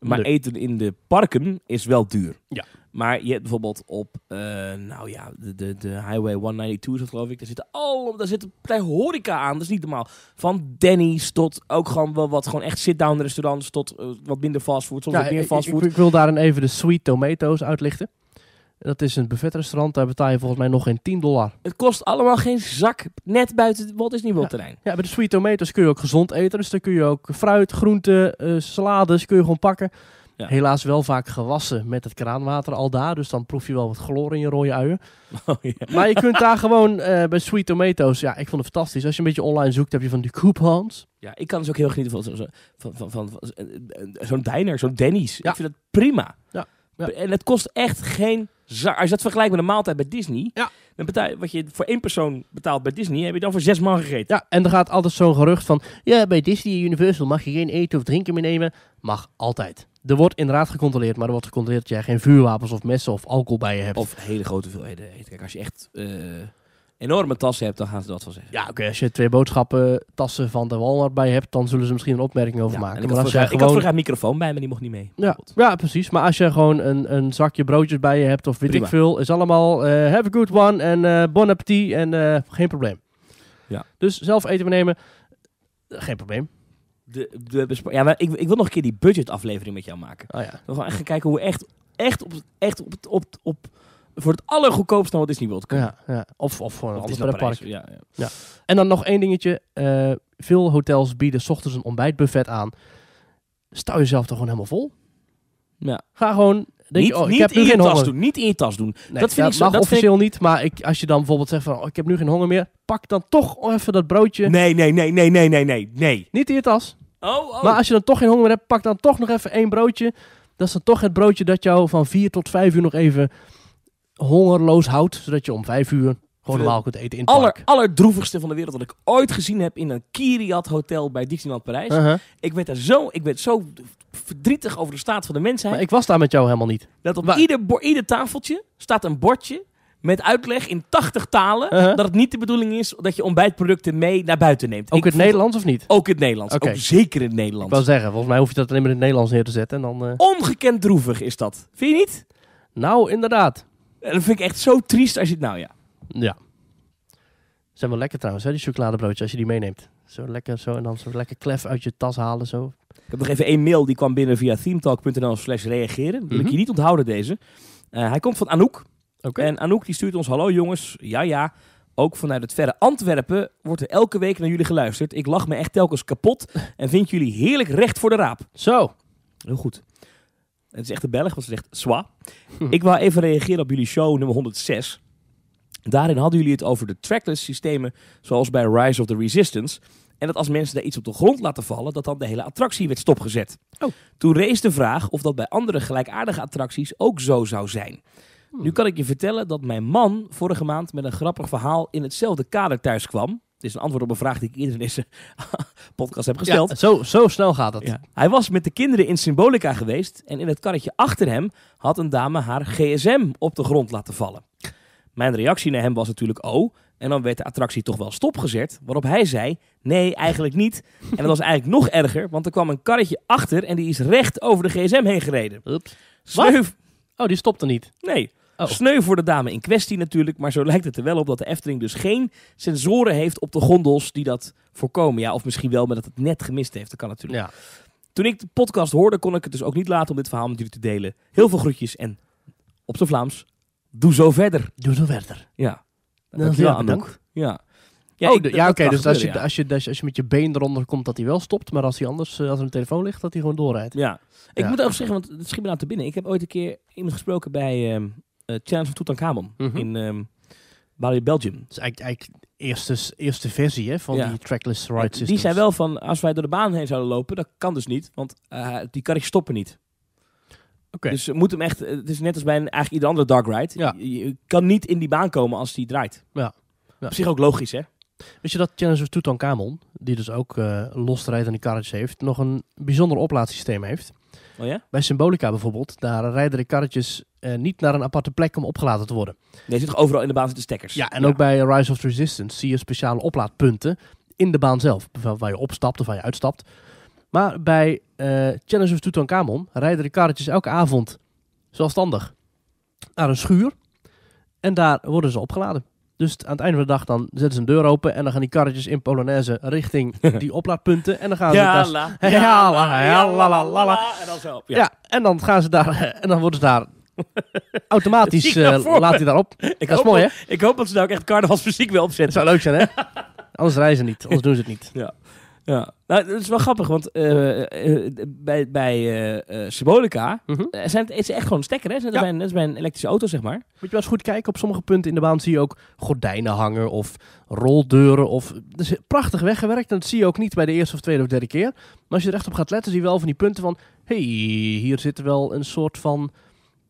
[SPEAKER 2] Maar eten in de parken is wel duur. Ja. Maar je hebt bijvoorbeeld op, eh, nou ja, de, de, de Highway 192 geloof ik. Daar zitten al, daar zit een partij horeca aan. Dat is niet normaal. Van Denny's tot ook gewoon wel wat gewoon echt sit-down restaurants tot eh, wat minder fastfood, soms ja, wat meer fastfood. Ik, ik,
[SPEAKER 1] wil daarin even de Sweet Tomatoes uitlichten. Dat is een buffetrestaurant, daar betaal je volgens mij nog geen 10 dollar.
[SPEAKER 2] Het kost allemaal geen zak, net buiten het is niet terrein. Ja, ja, bij
[SPEAKER 1] de Sweet Tomatoes kun je ook gezond eten. Dus dan kun je ook fruit, groenten, eh, salades kun je gewoon pakken. Helaas wel vaak gewassen met het kraanwater al daar. Dus dan proef je wel wat chloor in je rode uien.
[SPEAKER 2] Oh, maar je kunt
[SPEAKER 1] daar gewoon eh, bij Sweet Tomatoes. Ja, ik vond het fantastisch. Als je een beetje online zoekt,
[SPEAKER 2] heb je van die coupons. Ja, ik kan dus ook heel genieten van, van, van, van, van eh, eh, zo'n diner, zo'n Denny's. Ik vind dat prima. Ja. ja. En het kost echt geen... Als je dat vergelijkt met een maaltijd bij Disney... Ja dan betaal, wat je voor één persoon betaalt bij Disney, heb je dan voor zes man gegeten. Ja, en er gaat
[SPEAKER 1] altijd zo'n gerucht van, ja, bij Disney Universal mag je geen eten of drinken meenemen. Mag altijd. Er wordt inderdaad gecontroleerd, maar er wordt gecontroleerd dat jij geen vuurwapens of messen of alcohol bij je
[SPEAKER 2] hebt. Of hele grote hoeveelheden eten. Kijk, als je echt... Eh, enorme tassen hebt, dan gaan ze dat wel zeggen. Ja, oké. als je
[SPEAKER 1] twee boodschappen tassen van de Walmart bij hebt, dan zullen ze misschien een opmerking over maken. Ik, had als gewoon... ik had
[SPEAKER 2] een microfoon bij me, die mocht niet mee.
[SPEAKER 1] Ja, ja precies. Maar als je gewoon een, een zakje broodjes bij je hebt of weet ik veel, is allemaal uh, have a good one en eh, bon appetit en eh, geen probleem. Ja. Dus zelf eten meenemen,
[SPEAKER 2] geen probleem. De, de ja, maar ik, ik wil nog een keer die budgetaflevering met jou maken. Oh ja. We gaan echt kijken hoe echt, echt, op, echt op, op, op voor het allergoedkoopste wat is Disney World kunnen. Ja, ja. Of, of voor een ander park. Ja, ja. ja, En dan nog één dingetje.
[SPEAKER 1] Eh, veel hotels bieden s ochtends een ontbijtbuffet aan. Stouw jezelf toch gewoon helemaal vol.
[SPEAKER 2] Ja. Ga gewoon... Denk niet, oh, ik heb in nu geen je tas doen. Niet in je tas doen. dat vind ik zo, officieel
[SPEAKER 1] niet. Maar ik, als je dan bijvoorbeeld zegt van... Oh, ik heb nu geen honger meer. Pak dan toch even dat broodje. Nee, nee, nee, nee, nee, nee, nee. nee. Niet in je tas. Oh, oh. Maar als je dan toch geen honger hebt, pak dan toch nog even één broodje. Dat is dan toch het broodje dat jou van 4 tot 5 uur nog even hongerloos houdt, zodat je om vijf uur gewoon normaal kunt eten in het aller,
[SPEAKER 2] allerdroevigste van de wereld dat ik ooit gezien heb in een Kiriat hotel bij Disneyland Parijs. Uh-huh. Ik werd daar zo, ik werd zo verdrietig over de staat van de mensheid. Maar ik was daar met jou helemaal niet. Dat op ieder, ieder tafeltje staat een bordje met uitleg in 80 talen uh-huh. dat het niet de bedoeling is dat je ontbijtproducten mee naar buiten neemt. Ook in het Nederlands of niet? Ook in het Nederlands. Ook zeker
[SPEAKER 1] in het Nederlands. Ik wil zeggen, volgens mij hoef je dat alleen maar in het Nederlands neer te zetten. En dan, eh. Ongekend droevig is dat. Vind je niet? Nou, inderdaad dat vind ik echt zo triest als je... Nou ja. Ja. Zijn wel lekker trouwens, hè, die chocoladebroodjes, als je die meeneemt. Zo lekker zo en dan zo lekker klef uit je tas halen zo.
[SPEAKER 2] Ik heb nog even één mail, die kwam binnen via themetalk.nl slash reageren. Wil ik mhm. je niet onthouden deze. Eh, hij komt van Anouk. En Anouk die stuurt ons, hallo jongens, ja ja, ook vanuit het verre Antwerpen wordt er elke week naar jullie geluisterd. Ik lach me echt telkens kapot en vind jullie heerlijk recht voor de raap. Zo. Heel goed. Het is echt een Belg, want ze zegt swa. Ik wou even reageren op jullie show nummer 106. Daarin hadden jullie het over de trackless systemen, zoals bij Rise of the Resistance. En dat als mensen daar iets op de grond laten vallen, dat dan de hele attractie werd stopgezet. Oh. Toen rees de vraag of dat bij andere gelijkaardige attracties ook zo zou zijn. Nu hmm. kan ik je vertellen dat mijn man vorige maand met een grappig verhaal in hetzelfde kader thuis kwam is een antwoord op een vraag die ik eerder in deze podcast heb gesteld. zo, zo snel gaat het. Hij was met de kinderen in Symbolica geweest en in het karretje achter hem had een dame haar gsm op de grond laten vallen. Mijn reactie naar hem was natuurlijk oh, en dan werd de attractie toch wel stopgezet, waarop hij zei nee, eigenlijk niet. En dat was eigenlijk nog erger, want er kwam een karretje achter en die is recht over de gsm heen gereden. Ups. Oh, die stopte niet. Nee. Oh. Sneu voor de dame in kwestie natuurlijk, maar zo lijkt het er wel op dat de Efteling dus geen sensoren heeft op de gondels die dat voorkomen. Ja, of misschien wel, maar dat het net gemist heeft. Dat kan natuurlijk. Ja. Toen ik de podcast hoorde, kon ik het dus ook niet laten om dit verhaal met jullie te delen. Heel veel groetjes en op zijn Vlaams, doe zo verder. Doe zo verder. Ja. Nou, Dankjewel, Anouk. Ja. Ja, oh, ja oké, dus als je, als, je, als,
[SPEAKER 1] je, met je been eronder komt dat hij wel stopt, maar als hij anders, eh, als er een telefoon ligt, dat hij gewoon doorrijdt. Ja, ik moet ook
[SPEAKER 2] zeggen, want het schiet me nou te binnen. Ik heb ooit een keer iemand gesproken bij ehm, Challenge eh, of Tutankhamon mm in um, Bali, Belgium. Dus eigenlijk, eigenlijk eerste, eerste versie hè, van die trackless ride systems. Die zijn wel van, als wij door de baan heen zouden lopen, dat kan dus niet, want eh, die kan ik stoppen niet. Oké. Dus moet hem echt, het is net als bij een, eigenlijk ieder andere dark ride. Ja. Je, kan niet in die baan komen als die draait. Ja. Op zich ook logisch, hè?
[SPEAKER 1] Weet je dat Challenge of Tutankhamon, die dus ook uh, en die carriage heeft, nog een bijzonder oplaadsysteem heeft? Oh ja? Bij Symbolica bijvoorbeeld, daar rijden de karretjes eh, niet naar een aparte plek om opgeladen te worden.
[SPEAKER 2] Nee, zit toch overal in de baan zitten stekkers? Ja, en ook bij
[SPEAKER 1] Rise of Resistance zie je speciale oplaadpunten in de baan zelf. waar je opstapt of waar je uitstapt. Maar bij uh, Challenge of Tutankhamon rijden de karretjes elke avond zelfstandig naar een schuur. En daar worden ze opgeladen. Dus aan het einde van de dag dan zetten ze een deur open en dan gaan die karretjes in Polonaise richting die oplaadpunten. En dan gaan ze ja, daar... ja, ja, la, ja, la, la, la, la. En dan Ja. en dan gaan ze daar... En dan worden ze daar automatisch eh, laat hij daarop. Ik dat is mooi, hè? Ik
[SPEAKER 2] hoop dat ze daar ook echt carnavalsmuziek
[SPEAKER 1] wel opzetten. Dat zou leuk zijn, hè? Anders reizen ze niet. Anders doen ze het niet. Ja.
[SPEAKER 2] Ja, nou, dat is wel grappig, want eh, eh, bij, bij eh, Symbolica mhm. zijn het, is echt gewoon een stekker, hè? dat is bij een elektrische auto, zeg maar. Moet je wel eens goed kijken, op sommige
[SPEAKER 1] punten in de baan zie je ook gordijnen hangen of roldeuren. Of, dat is prachtig weggewerkt en dat zie je ook niet bij de eerste of tweede of derde keer. Maar als je er echt op gaat letten, zie je wel van die punten van... hey, hier
[SPEAKER 2] zit wel een soort van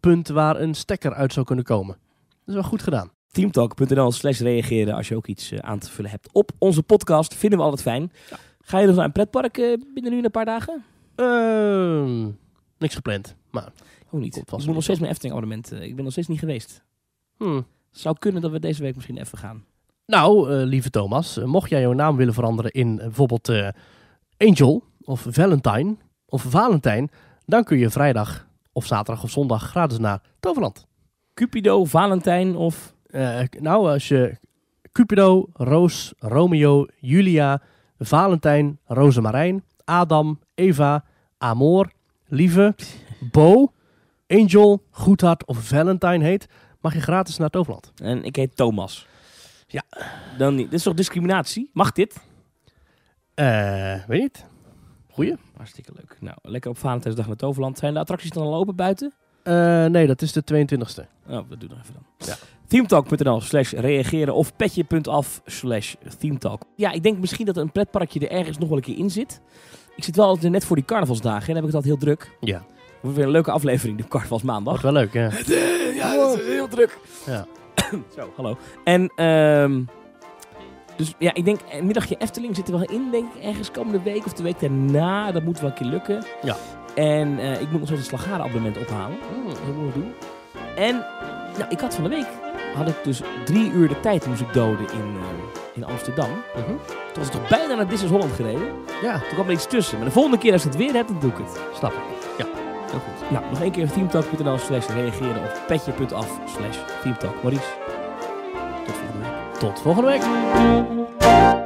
[SPEAKER 2] punt waar een stekker uit zou kunnen komen. Dat is wel goed gedaan teamtalk.nl slash reageren als je ook iets aan te vullen hebt op onze podcast. Vinden we altijd fijn. Ja. Ga je nog naar een pretpark eh, binnen nu een paar dagen? Ehm, niks gepland, maar... oh niet. Ik moet nog steeds mijn Efteling abonnement. Eh, ik ben nog steeds niet geweest. Hmm. Zou kunnen dat we deze week misschien even gaan.
[SPEAKER 1] Nou, eh, lieve Thomas, mocht jij jouw naam willen veranderen in bijvoorbeeld Angel of Valentine of Valentijn, dan kun je vrijdag of zaterdag of zondag gratis naar Toverland. Cupido, Valentijn of... nou, als je Cupido, Roos, Romeo, Julia, Valentijn, Rozemarijn, Adam, Eva, Amor, Lieve, Bo, Angel, Goedhart of Valentine heet, mag je gratis naar Toverland.
[SPEAKER 2] En ik heet Thomas. Ja. Dan niet. Dit is toch discriminatie? Mag dit? Eh, weet niet. Goeie. Hartstikke leuk. Nou, lekker op Valentijnsdag naar Toverland. Zijn de attracties dan al open buiten? Eh, nee, dat is de 22e.
[SPEAKER 1] Oh, we doen nog even dan.
[SPEAKER 2] Ja. Themetalk.nl slash reageren of petje.af slash themetalk. Ja, ik denk misschien dat een pretparkje er ergens nog wel een keer in zit. Ik zit wel altijd net voor die carnavalsdagen en dan heb ik het altijd heel druk. Ja. We weer een leuke aflevering, de carnavalsmaandag. Wordt wel leuk, ja. ja, dat is heel druk. Ja. Zo, hallo. En... Um, dus ja, ik denk middagje Efteling zit er wel in, denk ik, ergens komende week of de week daarna. Dat moet wel een keer lukken. Ja. En eh, ik moet nog zo'n een abonnement ophalen. Hmm. dat moet ik doen. En ja, ik had van de week had ik dus drie uur de tijd, moest ik doden in, eh, in Amsterdam. Mhm. Toen was ik toch bijna naar Disney's Holland gereden. Ja. Toen kwam er iets tussen. Maar de volgende keer als je het weer hebt, dan doe ik het. Snap ik. Ja. Heel goed. Nou, nog één keer teamtalk.nl slash reageren of petje.af slash teamtalk. Maurice, tot volgende week. Tot volgende week.